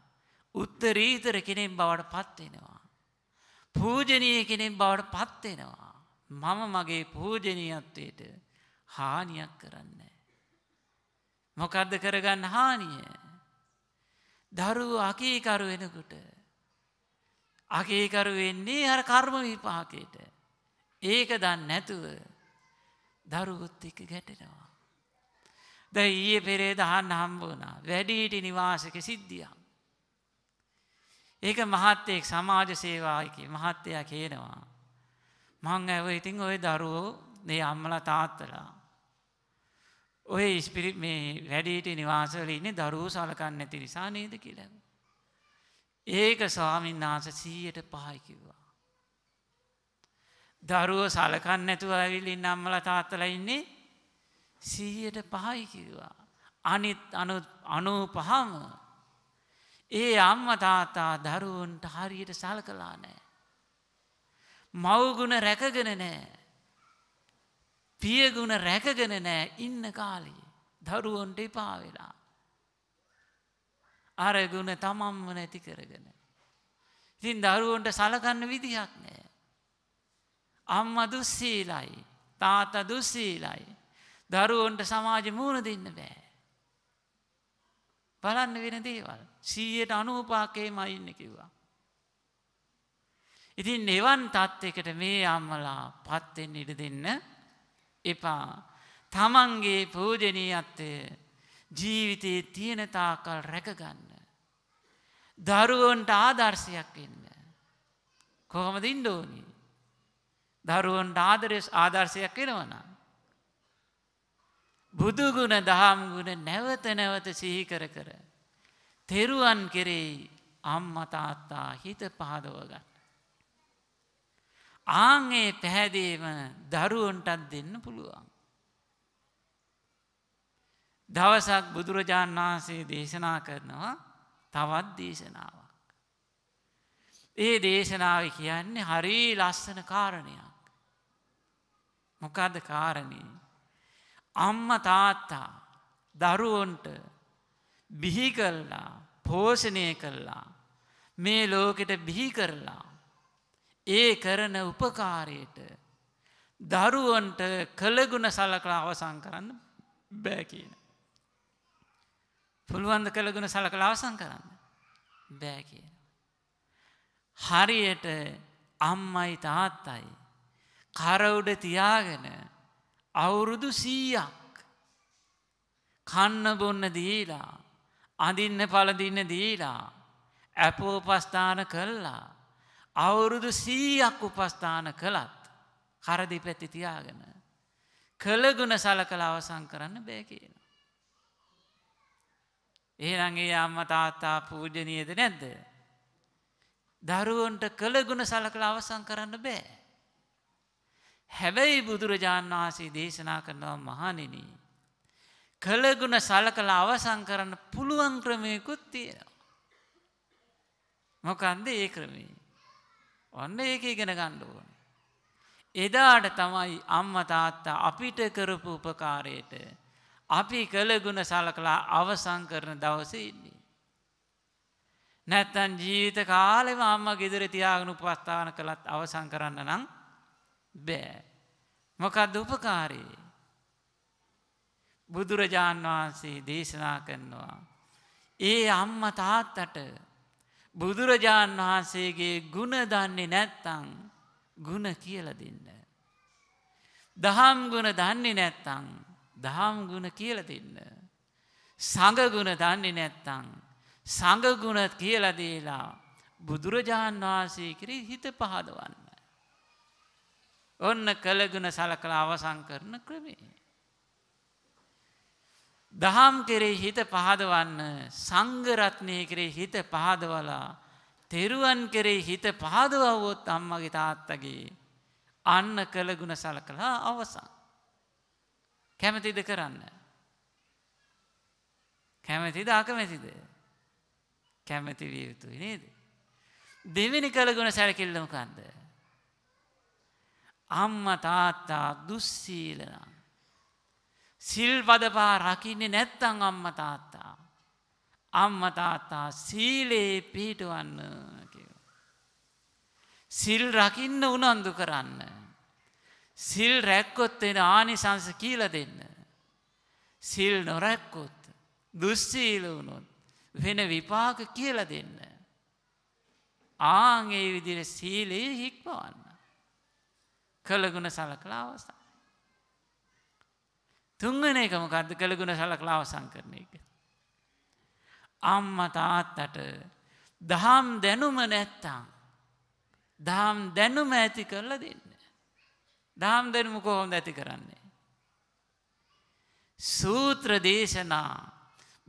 උත්තරීතර කෙනෙන් බවට පත්වෙනවා. පූජනය කෙනෙන් බවට පත්වෙනවා. මම මගේ පූජනීයත්වයට හානියක් කරන්න. මොකක්ද කරගන්න හානිය. දරුව අකීකරු වෙනකුට. අකීකරු වෙන්නේ හර කර්ම විපාකයට. ඒක දන්න නැතුව දරුවොත් එක ගැටෙනවා. ද ඊයේ පෙරේ දහන්න හම්බෝනා වැඩිහිටි නිවාසක සිද්ධියක්. ඒක මහත්තයෙක් සමාජ සේවායකි මහත්තයා කියනවා. මං ඇව ඉතින් ඔය දරුවෝ දේ අම්මල තාත්තලා. ඔය ස්පිරි මේ වැඩීට නිවාසවල ඉන්න දරුවූ සලකන්න ඇති නිසා නේද කියලා. ඒක ස්වාමින්නාස සීයට පහයිකිවා. දරුව සලකන්න නැතුව ඇවිල්ලින් අම්මල තාත්තල ඉන්නේ සීයට පහයි කිවා. අනිත් අනු පහම ඒ අම්ම තාතා දරුවන්ට හරියට සල් කලා නෑ. මව්ගුණ රැකගෙන නෑ. පියගුණ රැකගෙන නෑ ඉන්න කාලී දරුවොන්ට එපාවෙලා. අරගුණ තමම්ම නැති කරගෙන. ඉතින් දරුවොන්ට සලකන්න විදිහක් නෑ. අම්ම දුස්සීලයි තාත දුස්සීලයි දරුවොන්ට සමාජ මූුණ දෙන්න බෑ. බලන්න වෙන දේවල් සීයට අනුවපාකේ මයින්න කිව්වා. ඉතින් එවන් තත්ත්වකට මේ අම්මලා පත්තෙන් ඉඩ දෙන්න එපා. තමන්ගේ පූජනීයත්වය ජීවිතයේ තියෙනතාකල් රැකගන්න. දරුවන්ට ආදර්ශයක් වෙන්න. කොහොමද ඉන්ඩෝනී. දරුවන්ට ආදරෙස් ආදර්ශයක් වෙනවන. බුදුගුණ දහම්ගුණ නැවත නැවත සිහිකර කර. තෙරුවන් කෙරෙයි අම්මතාත්තා හිත පහදවගන්න. ආංගේ පැහැදීම දරුවන්ටත් දෙන්න පුළුවන්. දවසක් බුදුරජාණන් වහන්සේ දේශනා කරනවා තවත් දේශනාවක්. ඒ දේශනාව කියන්නේ හරී ලස්සන කාරණයක්. මොකද කාරණය. අම්ම තාත්තා දරුවන්ට බිහි කරලා පෝෂණය කරලා මේ ලෝකෙට බිහි කරලා ඒ කරන උපකාරයට දරුවන්ට කළගුණ සලකලා අවසං කරන්න බෑ කියන. පුළුවන්ද කළගුණ සලකලා අවසං කරන්න බෑ කියන. හරියට අම්මයි තාත්තයි කරවුඩ තියාගෙන අවුරුදු සීයක් කන්න බොන්න දීලා අඳින්න පලදින්න දීලා ඇපෝපස්ථාන කල්ලා අවුරුදු සීයක් උපස්ථාන කළත් කරදි පැති තියාගෙන. කළගුණ සලකළ අවසං කරන්න බෑ කියන. ඒරගේ අම්ම තාත්තා පූජනයද නැද්ද. දරුවන්ට කළගුණ සලකළ අවසං කරන්න බෑ. හැබැයි බුදුරජාණන් වහන්සේ දේශනා කරනවා මහනිනී. කළගුණ සලකළ අවසං කරන්න පුළුවන් ක්‍රමයකුත් තියෙනවා. මොකන්ද ඒ ක්‍රමී. ඔන්න ඒක ඉගෙන ගණ්ඩ ඕන. එදාට තමයි අම්ම තාත්තා අපිට කරපු උපකාරයට අපි කළගුණ සලකලා අවසං කරන දවසඉන්නේ. නැත්තන් ජීවිත කාලෙම අම්ම ගෙදර තියාගෙන උපස්ථාන කළත් අවසං කරන්න නම් බෑ. මොකක්ද උපකාරයේ. බුදුරජාණන් වහන්සේ දේශනා කරනවා. ඒ අම්ම තාත්තට බුදුරජාණන් වහන්සේගේ ගුණ දන්නේ නැත්තං ගුණ කියල දෙන්න. දහම් ගුණ දන්නේ නැත්තං දහම් ගුණ කියල දෙන්න. සඟගුණ දන්නේ නැත්තං සඟගුණ කියලදේලා බුදුරජාණන් වහන්සේ කිරි හිත පහදවන්න. ඔන්න කළගුණ සලකළ අවසං කරන ක්‍රමේ. දහම් කෙරෙහි හිත පහදවන්න සංගරත්නය කරේ හිත පහදවලා තෙරුවන් කෙරෙහි හිත පහදවවොත් අම්මගේ තාත්තගේ අන්න කළගුණ සල කළා අවසන්. කැමතිද කරන්න. කැමැතිද අකමැතිද කැමැති විය යුතුයි නේද. දෙවිනි කළගුණ සැලකිල්ලමකන්ද. අම්ම තාත්තා දුස්සීලනා සිල්වදපා රකින්නේ නැත්තං අම්ම තාත්තා. අම්ම තාත්තා සීලයේ පිහිටුවන්න කියව. සිල් රකින්න උනන්දු කරන්න. සිල් රැක්කොත්වෙන ආනිසංස කියීල දෙන්න. සිල් නොරැක්කොත් දුස්සීල වුණොත් වෙන විපාක කියල දෙන්න. ආගේ විදිර සීලයේ හික්පවන්න. කළගුණ සලකලා අවස්ථා. තුන්වන එක මොකක්ද කළගුණ සලකලා අවසං කරන එක. අම්ම තාත්තට දහම් දැනුම නැත්තං. දහම් දැනුම ඇති කරලා දෙන්න. දහම් දැනුම කොහොම ඇති කරන්නේ. සූත්‍ර දේශනා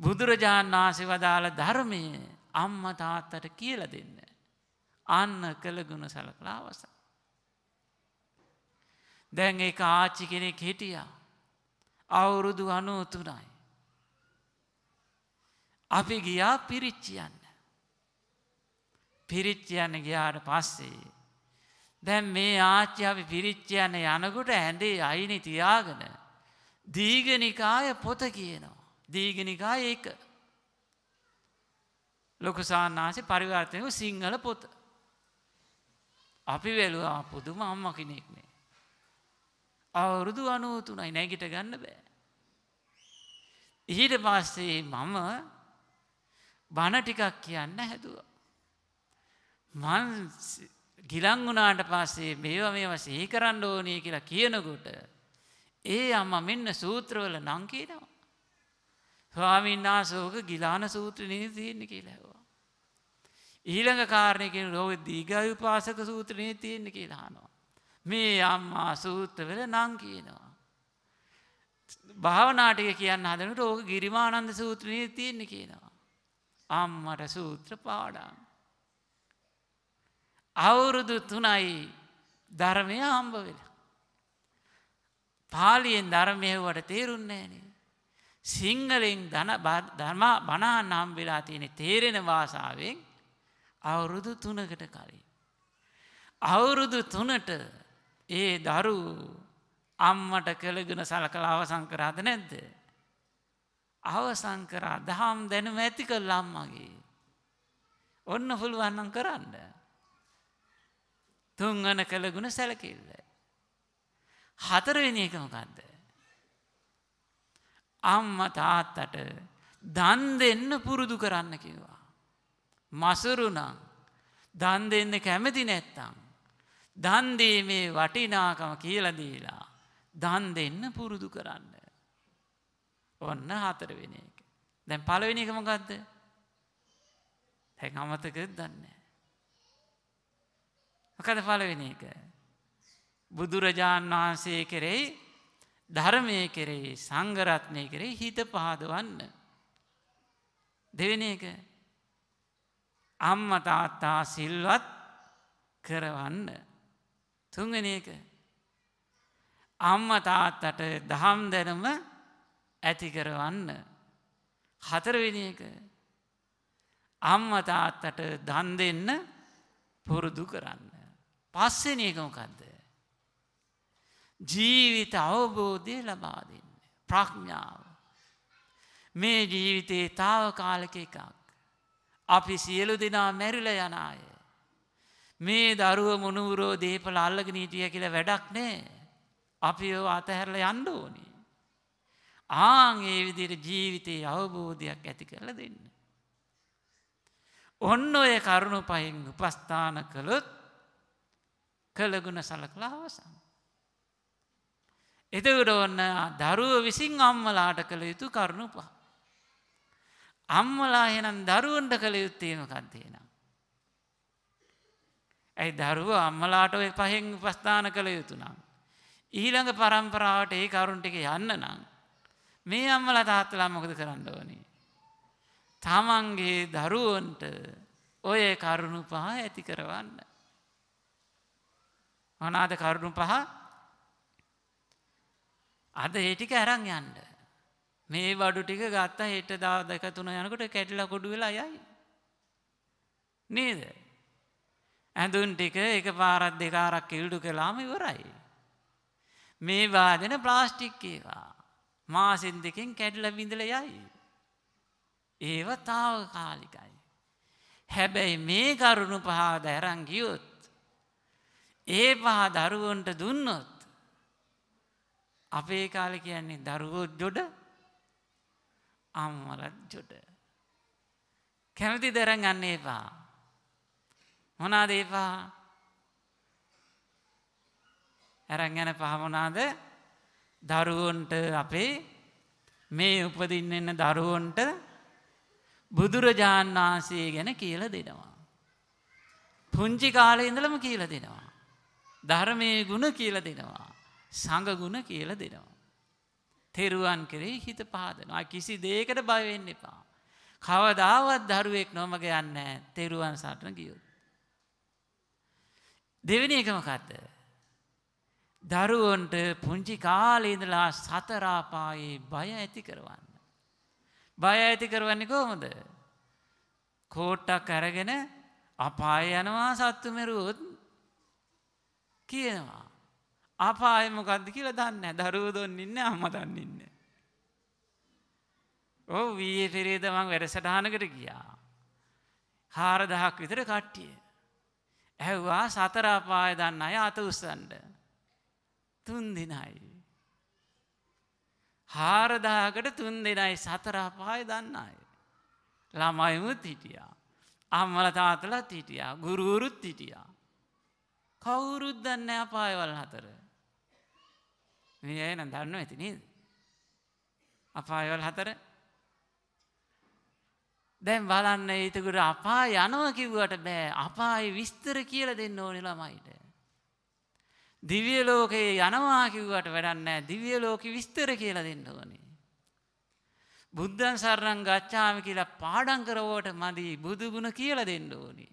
බුදුරජාණන් වහන්සේ වදාළ ධර්මය අම්ම තාත්තට කියල දෙන්න. අන්න කළගුණ සලකලා අවසන්. දැන් ඒ ආච්චි කෙනෙක් හිටියා. අවුරුදු අනුවතුනයි. අපි ගියා පිරිච්චියන්න. පිරිච්චියන්න ගියාට පස්සේ. දැන් මේ ආච්චි අපි පිරිච්චියන්න යනකොට ඇඳේ අයිනි තියාගෙන. දීගනිකාය පොත කියනවා. දීගනිකාය ඒක. ලොකසාන්නාසේ පරිවර්තයක සිංහල පොත. අපි වෙලවා පුදුම අම්ම කෙනෙක්නේ. අවුරුදු අනුවතුනයි නැගිට ගන්න බෑ. ඊට පස්සේ මම බණ ටිකක් කියන්න හැදුවා. මං ගිලන් වුණාට පස්සේ මේවා මේවා සිහි කරන්න ඕනේ කියලා කියනකොට ඒ අම්මා මෙන්න සූත්‍රවල නම් කියනවා. ස්වාමීන් වහන්සේ ඕක ගිලාන සූත්‍රෙ නේද තියෙන්නේ කියලා ඇහුවා. ඊළඟ කාරණේ කියන ලෝක දීඝායුපාසක සූත්‍රෙ නේද තියෙන්නේ කියලා අහනවා. මේ අම්මා සූත්‍රවල නම් කියනවා. භාවනාටික කියන්න හදනට ඕක ගිරිමානන්ද සූත්‍රණය තියෙන්නේ කියනවා. අම්මට සූත්‍ර පාඩම්. අවුරුදු තුනයි ධර්මය හම්බ වෙලා. පාලියෙන් ධර්මයවට තේරුන්නේන. සිංහලෙන් ධර්ම බනාන් හම් වෙලා තියෙන තේරෙන වාසාවෙන් අවුරුදු තුනකට කලින්. අවුරුදු තුනට ඒ දරු අම්මට කළගුණ සලකළ අවසං කරාද නැද්ද. අවසං කරා දහම් දැනුම ඇති කල් අම්මගේ. ඔන්න පුළුවන්නන් කරන්න. තුන්ගන කළගුණ සැලකිල්ල. හතරවෙනි එකමකක්ද. අම්ම තාත්තට දන් දෙන්න පුරුදු කරන්න කිවා. මසුරුනං දන් දෙන්න කැමති නැත්තං. දන්දීමේ වටිනාකම කියලදීලා. දන් දෙන්න පුරුදු කරන්න. ඔන්න හතරවෙන එක. දැන් පලවෙෙන එකමකක්ද හැන් අමතකද දන්න. මකද පලවෙෙන එක. බුදුරජාණන් වහන්සේ කෙරෙයි ධර්මය කෙරෙහි සංගරත්නය කරේ හිත පහදවන්න. දෙවෙන එක අම්ම තාත්තා සිල්වත් කරවන්න තුන්වෙන එක අම්ම තාත්තට දහම් දැනම ඇති කරවන්න. හතරවෙනික අම්ම තාත්තට දන් දෙන්න පුරුදු කරන්න. පස්සනකමකක්ද. ජීවිත අවබෝධය ලබා දෙන්න. ප්‍රඥාව. මේ ජීවිතයේ තාව කාලක එකක්. අපි සියලු දෙනා මැරිල යනාය. මේ දරුව මොනුවරෝ දේපල අල්ලග නීටිය කියල වැඩක් නෑ. අපි අතහැරල යන්න ඕනේ. ආං ඒ විදිර ජීවිතයේ අවබෝධයක් ඇති කරල දෙන්න. ඔන්න ඔය කරුණු පහින් උපස්ථාන කළොත් කළගුණ සලකලා අවසන්. එතකට ඔන්න දරුව විසින් අම්මලාට කළ යුතු කරුණු පහ. අම්මලා එනම් දරුවන්ට කළ යුත්තේම කන්තියෙන. ඇයි දරුව අම්මලාට ඔය පහෙන් උපස්ථාන කළ යුතු නම්. ඊළඟ පරම්පරාවට ඒ කරුන්ට එක යන්න නම් මේ අම්මල තාත්තලා මොකද කරන්න ඕනි. තමන්ගේ දරුවන්ට ඔය කරුණු පහ ඇති කරවන්න. මනාද කරුණු පහ අද ඒටික ඇරං යන්ඩ. මේ වඩු ටික ගත්තා හෙට දා දෙක තුන යනකොට කැටිලා කොඩු වෙලා යයි. නේද. ඇඳුන් ටික එක පාරත් දෙකාරක් කිල්ඩු කලාම ඉවරයි. මේ වාදන ප්ලාස්ටික් ඒවා මාසෙන් දෙකෙන් කැඩල බිඳල යයි. ඒව තාව කාලිකයි. හැබැයි මේ කරුණු පහා දැරං ගියොත් ඒ පහා දරුවන්ට දුන්නොත් අපේ කාලෙ කියන්නේ දරුවෝත් ජොඩ අම්මලත් ජොඩ. කැමති දරන් ගන්න ඒපා. මොනාදේපා ඇරන් යන පහමනාද දරුවන්ට අපේ මේ උපදින්න එන්න දරුවන්ට බුදුරජාණන් වහන්සේ ගැන කියල දෙනවා. පුංචි කාලය ඉඳලම කියල දෙනවා. ධර්මය ගුණ කියල දෙනවා. සඟගුණ කියල දෙනවා. තෙරුවන් කරේ හිත පාදනවා කිසි දේකට බයවෙන්න එපා. කවදාවත් දරුවෙක් නොමග යන්න තෙරුවන් සටන ගියුත්. දෙවෙනි එකමකත්ද දරුවන්ට පුංචි කාලේ ඉඳලා සතරාපායේ බය ඇති කරවන්න. බය ඇති කරවන්නේ කොහොමද? කෝට්ටක් අරගෙන අපාය යනවා සත්තු මෙරුවොත් කියනවා. අපාය මොකද්ද කියලා දන්නේ නැහැ. දරුවෝ දොන්නේ නැහැ, අම්මා දන්නේ නැහැ. ඔව් ඊයේ පෙරේද මම වැඩසටහනකට ගියා. 4000ක් විතර කට්ටිය. ඇහුවා සතර අපාය දන්න අය අත උස්සන්නේ. තුන් දෙනයි. හාරදාකට තුන් දෙනයි සතරාපාය දන්නයි. ළමයිමුත් හිටියා. අම්මල තාතලත් හිටියා ගුරුවරුත් හිටියා. කවුරුත් දන්න අපායවල් හතර. මේයන දන්න ඇති නේද. අපායවල් හතර දැන් බලන්න ඒතකුට අපා යනව කිව්වට බෑ අපායි විස්තර කියල දෙන්න ඕනෙ ළමයිට. දිව්‍ය ලෝකයේ යනවා කිව්වට වැඩක් නැහැ. දිව්‍ය ලෝකෙ විස්තර කියලා දෙන්න ඕනේ. බුද්ධං සරණං ගච්ඡාමි කියලා පාඩම් කරවට මදි බුදු ගුණ කියලා දෙන්න ඕනේ.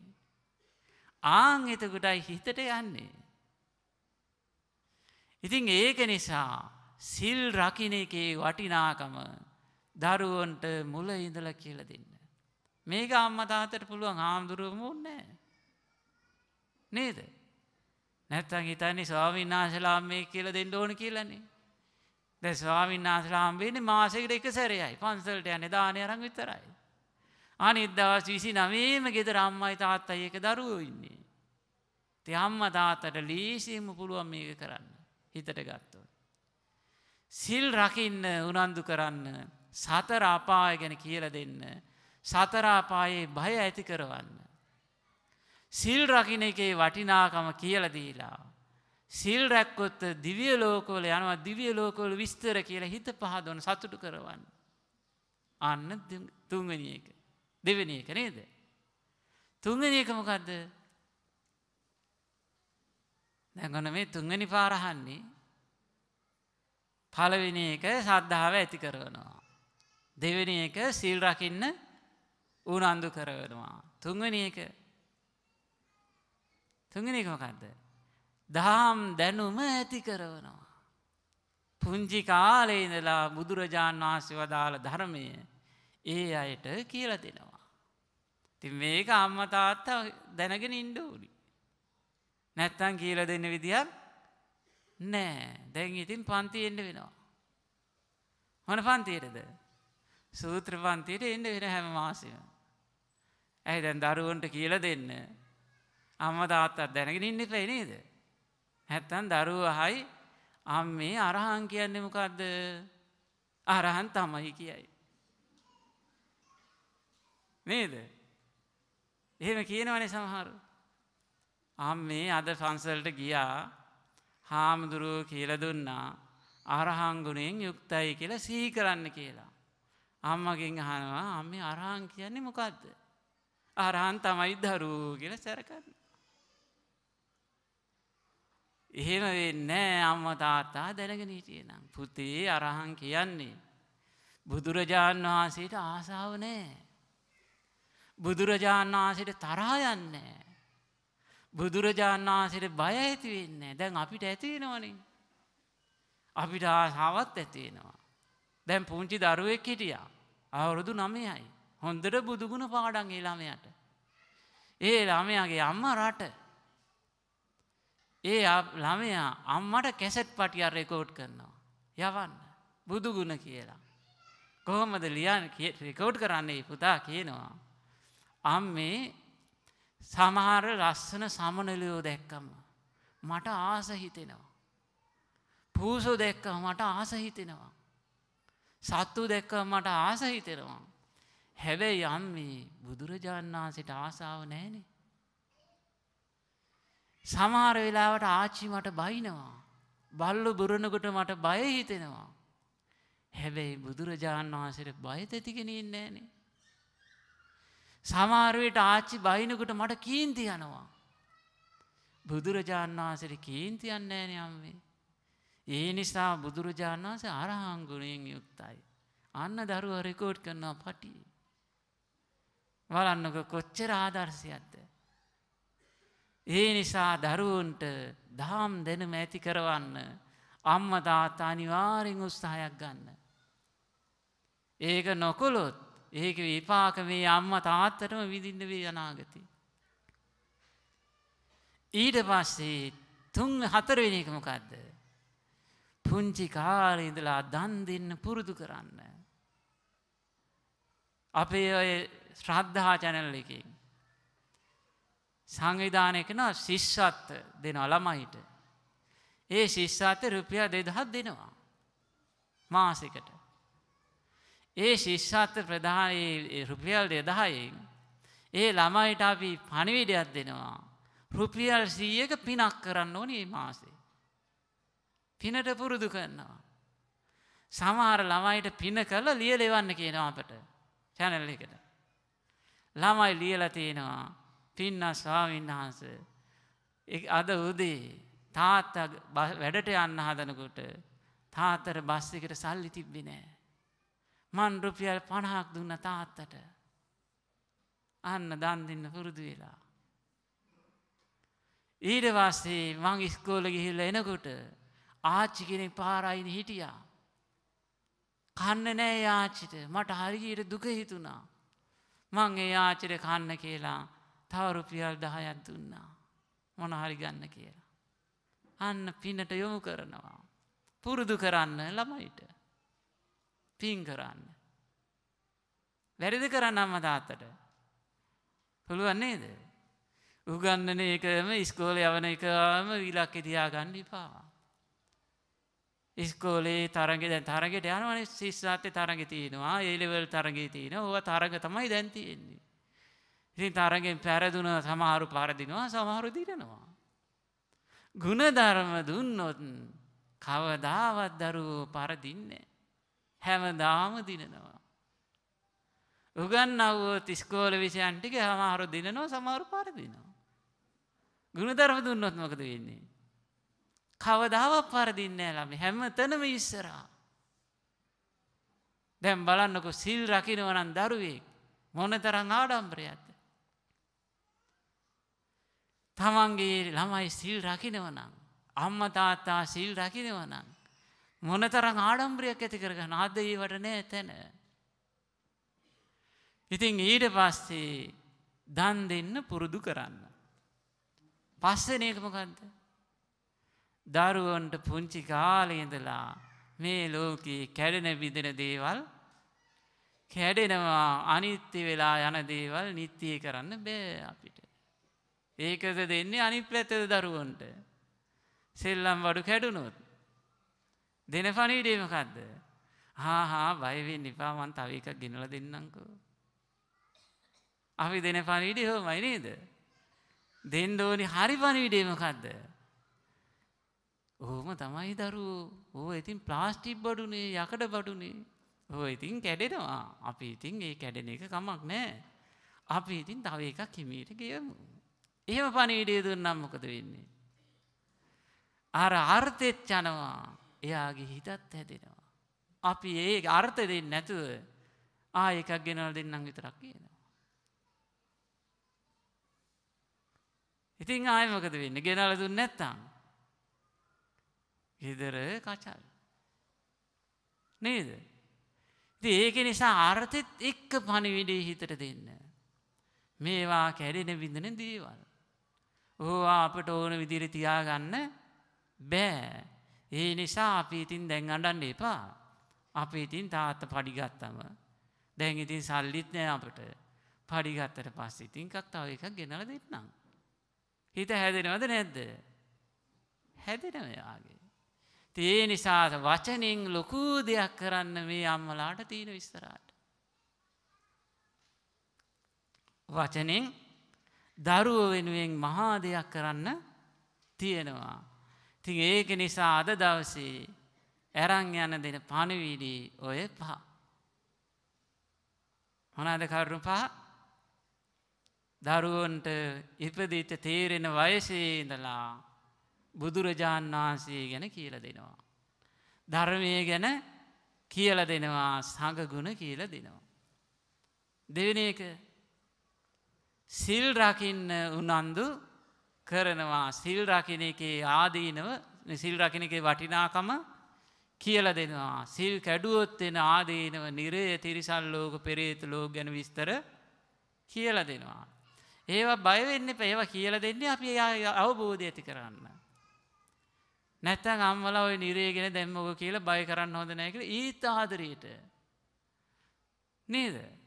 ආන් එතකොටයි හිතට යන්නේ. ඉතින් ඒක නිසා සිල් රකින්න එකේ වටිනාකම දරුවන්ට මුල ඉඳලා කියලා දෙන්න. මේක අම්මා තාත්තට පුළුවන් ආම්දුරුවම ඕනේ නේද? නැත්තං හිතන්නේ ස්වාමීන් වහන්සේලා මේ කියලා දෙන්න ඕන කියලානේ. දැන් ස්වාමීන් වහන්සේලා හම්බෙන්නේ මාසෙකට එක සැරේයි. පන්සලට යන්නේ දානේ අරන් විතරයි. අනිත් දවස් 29ම ගෙදර අම්මයි තාත්තයි එක දරුවෝ ඉන්නේ. ඉතින් අම්මා තාත්තට ලීසියෙම පුළුවන් මේක කරන්න. හිතට ගත්තොත්. සිල් රකින්න උනන්දු කරන්න සතර අපාය ගැන කියලා දෙන්න. සතර අපායේ බය ඇති කරවන්න. සිල් රකින එකේ වටිනාකම කියලදීලා. සිල් රැක්කොත්ත දිවිය ලෝකවල යනවා දිවිය ලෝකවල විස්තර කියලා හිත පහදොන සතුටු කරවන්න. අන්න තුංගනිය එක. දෙවනි එක නේද. තුංගනි එකමකක්ද දැගන මේ තුංගනි පාරහන්නේ පලවෙනි එක සද්ධාව ඇති කරවනවා. දෙවෙනි එක සිල් රකින්න උනන්දු කරවනවා. තුංගනි එක තුන්ගෙනකමකක්ද දහම් දැනුම ඇති කරවනවා. පුංචි කාලේ ඉඳලා බුදුරජාණන් වහන්සේ වදාළ ධර්මය ඒ අයට කියල දෙනවා. ති මේක අම්ම තාත්තා දැනගෙන ඉන්ඩ ඕනි. නැත්තන් කියල දෙන්න විදිහක් නෑ දැන් ඉතින් පන්ති එන්න වෙනවා. හොන පන්තියටද සූත්‍ර පන්තියට එන්න වෙන හැම මාසය. ඇයි දැන් දරුවන්ට කියල දෙන්න අම්ම තාත්තත් දැනගෙන ඉන්න එපා නේද? නැත්තම් දරුවහයි අම්මේ අරහන් කියන්නේ මොකද්ද? අරහන් තමයි කියයි. නේද? එහෙම කියනවනේ සමහර. අම්මේ අද පන්සලට ගියා හාමුදුරුවෝ කියලා දුන්නා අරහන් ගුණයෙන් යුක්තයි කියලා සිහි කරන්න කියලා. අම්මගෙන් අහනවා අම්මේ අරහන් කියන්නේ මොකද්ද? අරහන් තමයි දරුවෝ කියලා සැරකන්න. එහෙම වෙන්නෑ අම්ම තාත්තා දැනගෙන හිටියනම්. පුතේ අරහන් කියන්නේ. බුදුරජාණන් වහන්සේට ආසාාව නෑ. බුදුරජාණන් වහන්සේට තරා යන්නේ. බුදුරජාණන් වහන්සේට බය ඇති වෙන්නේ දැන් අපිට ඇතිවෙනවනින්. අපිට ආසාවත් ඇතිවෙනවා. දැන් පුංචි දරුවෙක් හිටියා. අවුරුදු නමයයි. හොඳට බුදුගුණ පාඩන් ඒ ළමයට. ඒ ළමයාගේ අම්ම රට ඒ ළමයා අම්මට කැසෙට් පටිය රෙකෝඩ් කරනවා. යවන්න. බුදුගුණ කියලා. කොහොමද ලියන් රෙකෝඩ් කරන්නේ පුතා කියනවා. අම්මේ සමහර ලස්සන සමනලියෝ දැක්කම. මට ආස හිතෙනවා. පූසෝ දැක්ක මට ආස හිතෙනවා. සත්තු දැක්ක මට ආස හිතෙනවා. හැබැයි අම්මේ බුදුරජාණන් වහන්සේට ආසාව නැහනේ. සමහර වෙලාවට ආච්චි මට බයිනවා. බල්ලු බුරණකොට මට බය හිතෙනවා. හැබැයි බුදුරජාණන් වහන්සේට බයතතිගෙන ඉන්නේනේ. සමාරුවයට ආච්චි බයිනකොට මට කීන්ති යනවා. බුදුරජාණන් වහන්සේට කීන්ති යන්නේන අම්මේ. ඒ නිසා බුදුරජාණන් වහන්සේ අරහංගුණයෙන් යුක්තයි. අන්න දරුව රෙකෝඩ් කරනවා පටියේ. වලන්නක කොච්චර ආදර්ශයක්ද. ඒ නිසා දරුවන්ට දහම් දෙනම ඇති කරවන්න. අම්ම තාත්තා අනිවාරෙන් උත්සාහයක් ගන්න. ඒක නොකොලොත් ඒක විපාක මේ අම්ම තාත්තටම විදින්න වේ යනාගති. ඊට පස්සේ තුන් හතරවෙන එකමකක්ද. පුංචි කාලඉඳලා දන් දෙන්න පුරුදු කරන්න. අපේ ඔය ශ්‍රද්ධහා චැනල්ලකින්. සංවිධානය කෙන ශිෂ්ෂත්ත දෙන අළමහිට. ඒ ශිෂ්ෂාත්‍ය රුපියා දෙදහත් දෙනවා. මාසිකට. ඒ ශිෂ්ෂත්ත ප්‍රධාන රුපියල් දෙදහයෙන් ඒ ළමයිට අපි පණිවිඩයක් දෙනවා. රුපියල් සීයක පිනක් කරන්න ඕනේ මාසේ. පිනට පුරුදු කරනවා. සමහර ළමයිට පින කළ ලිය ලෙවන්න කියනවා අපට චැනල් එකට. ළමයි ලියල තියෙනවා පින්නා ස්වාමීන් වහන්ස. අද උදේ තාත්ත වැඩට යන්න හදනකොට තාතර බස්සිකට සල්ලි තිබ්බි නෑ. මන් රුපියල් පණහක් දුන්න තාත්තට. අන්න දන් දෙන්න පුරුදු වෙලා. ඊට පස්සේ මං ඉස්කෝල ගිහිල්ල එනකොට ආච්චි කෙනෙක් පාරයින හිටියා. කන්න නෑ යාචිට මට හරියට දුක හිතුණා. මං ඒ ආචිට කන්න කියලා තවරුපියල් දහයක් දුන්නා. මොන හරි ගන්න කියලා. අන්න පිනට යොමු කරනවා. පුරුදු කරන්න ළමයිට. පින් කරන්න. වැරදි කරන්න අම්ම තාත්තට. පුළුවන් නේද? උගන්නන එකම ඉස්කෝලේ යවන එකම ඉලක්කෙ තියාගන්න එපා. ඉස්කෝලේ තරගෙ දැන් තරගෙට යනවනේ ශිෂ්‍යාර්ථේ තරගෙ තියෙනවා, ඒ ලෙවල් තරගෙ තියෙනවා. ඕවා තරග තමයි දැන් තියෙන්නේ. ඉතින් තරගෙන් පැරදුන සමහරු පරදිනවා සමහරු දිරනවා. ගුණධර්ම දුන්නොත් කවදාවත් දරුවෝ පරදින්නේ. හැමදාම දිනනවා. උගන්නවුවොත් ඉස්කෝල විෂයන් ටික සමහරු දිනනවා සමහරු පරදිනවා. ගුණධර්ම දුන්නොත් මොකද වෙන්නේ? කවදාවත් පරදින්නේ නැහැ ළමයි හැමතැනම ඉස්සරහා. දැන් බලන්නකො සිල් රකින්න නම් දරුවෙක් මොනතරම් ආඩම්බරයක්ද? තමන්ගේ ළමයි සිල් රකිනවනං. අම්ම තාත්තා සිල් රකිනවනං. මොනතරං ආඩම්බ්‍රියක් ඇති කරගන්න අදීවට නෑ තැන. ඉතින් ඊට පස්සේ දන් දෙන්න පුරුදු කරන්න. පස්සනයකමකන්ද. දරුවන්ට පුංචි කාලයඳලා මේ ලෝකයේ කැඩෙන විදෙන දේවල් කැඩෙනවා අනිත්‍ය වෙලා යන දේවල් නිත්‍යය කරන්න බෑ අපිට. ඒකද දෙන්නේ අනි පැත්තද දරුවන්ට. සෙල්ලම් වඩු කැඩුණොත්. දෙන පණීඩේමකක්ද. හාහා බයවෙන් නිපාමන් තව එකක් ගෙනල දෙන්නංකෝ. අපි දෙන පණීඩි හෝ මයිනේද. දෙන්ඩෝනි හරි පණීඩේමකක්ද. ඕහම තමයි දරුවෝ ඕ ඉතින් ප්ලාස්ටිප් බඩුනේ යකඩ බඩුනේ හෝ ඉතින් කැඩෙනවා අපි ඉතින් ඒ කැඩෙන එක කමක් නෑ අපි ඉතින් තව එකක් හිමීට ගියමු. එහෙම පණිවිඩය දුන්නම් මොකද වෙන්නේ. අර අර්ථෙත් යනවා එයාගේ හිතත් හැදෙනවා. අපි ඒ අර්ථ දෙන්න නැතුව ආ එකක් ගෙනල් දෙන්නම් විතරක් කියනවා. ඉතින් ආයමකද වෙන්න ගෙනල දුන්න නැත්තං. ගෙදර කචල්. නේද. ති ඒක නිසා අර්ථෙත් එක්ක පණිවිඩේ හිතට දෙන්න. මේවා කැඩෙන විඳන දේවල්. ඕවා අපට ඕන විදිර තියාගන්න බෑ. ඒ නිසා අපි ඉතින් දැන් අඩන්න එපා. අපි ඉතින් තාත්ත පඩිගත්තම. දැන් ඉතින් සල්ලිත් නෑ අපට පඩිගත්තට පස් ඉතින් කක්තාව එකක් ගෙනල දෙන්නම්. හිත හැදෙනවද නැද්ද. හැදෙනව යාගේ. තිය නිසා වචනින් ලොකු දෙයක් කරන්න මේ අම්මලාට තියෙන විස්තරාට. වචනෙන් දරුව වෙනුවෙන් මහා දෙයක් කරන්න තියෙනවා. තින් ඒක නිසා අද දවසේ ඇරං යන දෙන පණවිඩී ඔය පහ. මොනාද කරුණු පහ දරුවන්ට ඉපදිත තේරෙන වයසේ ඉඳලා බුදුරජාණන් වහන්සේ ගැන කියල දෙනවා. ධර්මය ගැන කියල දෙනවා සඟගුණ කියල දෙනවා. දෙවෙන එක සිල් රකින්න උනන්දු කරනවා සිල් රකින එකේ ආදීනව සිල් රකින එකේ වටිනාකම කියල දෙනවා සිල් කැඩුවොත් එෙන ආදීනව නිරය තිරිසල් ලෝක පෙරේත ලෝක ගැන විස්තර කියල දෙනවා. ඒවා බයවෙන්න පේව කියල දෙන්නේ අපි අවබෝධ ඇති කරන්න. නැත්තන් අම්වල ඔය නිරේගෙන දැම්මක කියල බය කරන්න හොඳ නැකර ඊත් ආදරයට නේද.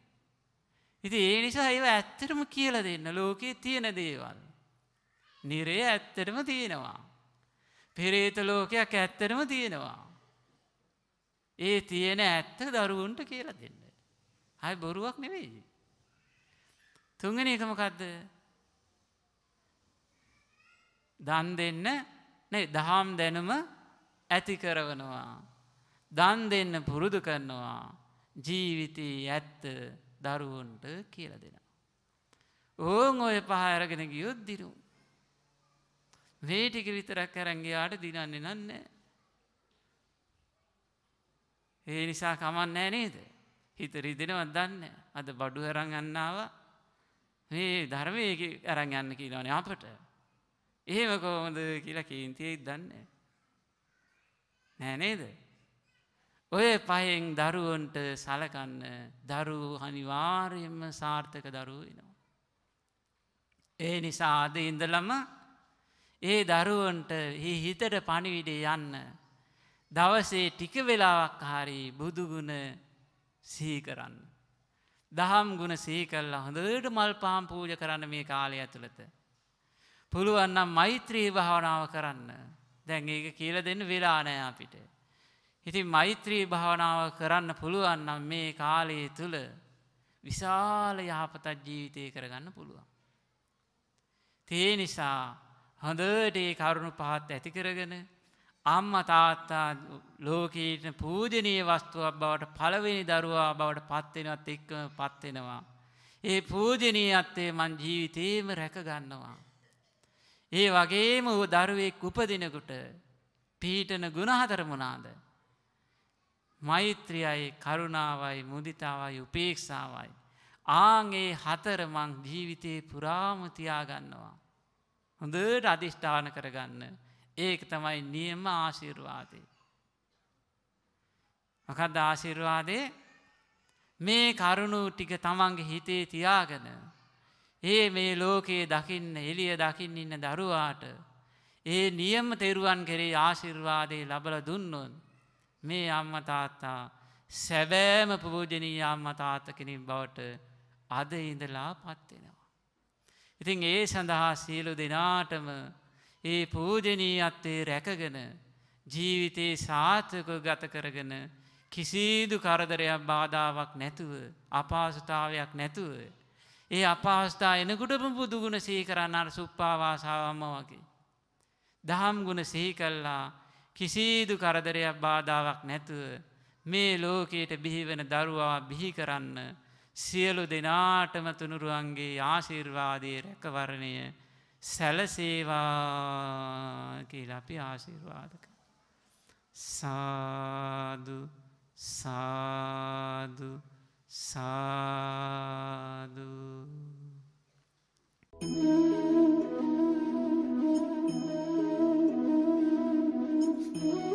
ඉති ඒ නිසා ඒව ඇත්තටම කියල දෙන්න ලෝකයේ තියෙන දේවල්. නිරේ ඇත්තටම තියෙනවා. පෙරේත ලෝකයක් ඇත්තටම තියෙනවා. ඒ තියෙන ඇත්ත දරුවන්ට කියලා දෙන්න. හයි බොරුවක් නෙවෙයි. තුංගෙන එකමකක්ද දන් දෙන්න දහම් දැනුම ඇති කරවනවා. දන් දෙන්න පුරුදු කරනවා ජීවිතයේ ඇත්ත දරුවන්ට කියල දෙෙන. ඕන් ඔය පහරගෙන ගියොත් දිරුම්. වේටික විතරක් කරන්ගේයාට දිනන්නේ නන්නේ. ඒ නිසා කමන්න ෑ නේද. හිත රිදෙනවත් දන්න අද බඩු හරං ගන්නාව මේ ධර්මය අරං යන්න කියලනේ අපට. එහෙම කොහොමද කියලා කීන්තියෙක් දන්න. නෑනේද. ඔය පහෙන් දරුවන්ට සලකන්න දරු හනිවාර්යම සාර්ථක දරුවෙනවා. ඒ නිසා අද ඉඳලම ඒ දරුවන්ට හිතට පණිවිඩේ යන්න. දවසේ ටික වෙලාවක් හරි බුදුගුණ සීකරන්න. දහම් ගුණ සීකල්ල හොඳට මල් පාම් පූජ කරන්න මේ කාලය ඇතුළත. පුළුවන්නම් මෛත්‍රී භාවනාව කරන්න දැන් ඒක කියල දෙන්න වෙලානෑ අපිට. ඉතින් මෛත්‍රී භාවනාව කරන්න පුළුවන් නම් මේ කාලයේ තුල විශාල යහපතක් ජීවිතය කරගන්න පුළුවන්. තේ නිසා හොඳට ඒ කරුණු පහත් ඇති කරගෙන අම්මා තාත්තා ලෝකීට පූජනීය වස්තුවක් බවට පළවෙනි දරුවා බවට පත් වෙනවත් එක්කම පත් වෙනවා. ඒ පූජනීයත්වය මං ජීවිතේම රැක ගන්නවා. ඒ වගේම දරුවෙක් උපදිනකොට පීඨන ගුණ හතර මොනවාද? මෛත්‍රියයි කරුණාවයි මුදිතාවයි උපේක්ෂාවයි. ආගේ හතරමං ජීවිතයේ පුරාමතියාගන්නවා. හොඳට අධිෂ්ඨාන කරගන්න. ඒක තමයි නියම ආශිර්වාදය. මකද ආශිර්වාදය මේ කරුණු ටික තමන්ගේ හිතේ තියාගෙන ඒ මේ ලෝකයේ දකින්න එළිය දකින්න ඉන්න දරුවාට ඒ නියම තෙරුවන් කෙරේ ආශිර්වාදය ලබල දුන්නොන් මේ අම්ම තාත්තා සැබෑම පූජනී අම්ම තාත්ත කෙනින් බවට අද ඉඳලා පත්වෙනවා. ඉතින් ඒ සඳහා සියලු දෙනාටම ඒ පූජනී අත්තේ රැකගෙන ජීවිතයේ සාර්ථක ගත කරගෙන කිසිදු කරදරයක් බාධාවක් නැතුව අපාසුතාවයක් නැතුව. ඒ අපහස්ථා එනකුටම බුදුගුණ සීකරන්න අර සුප්පාවාසාවම වගේ. දහම් ගුණ සිහි කල්ලා කිසිදු කරදරයක් බාධාවක් නැතුව මේ ලෝකයට බිහිවෙන දරුවා බිහි කරන්න සියලු දෙනාටම තුනුරුවන්ගේ ආශිර්වාදය රැකවරණය සැලසේවා කියලපි ආශිර්වාදක. සාදු සාදු සාදු Thank you. Mm-hmm.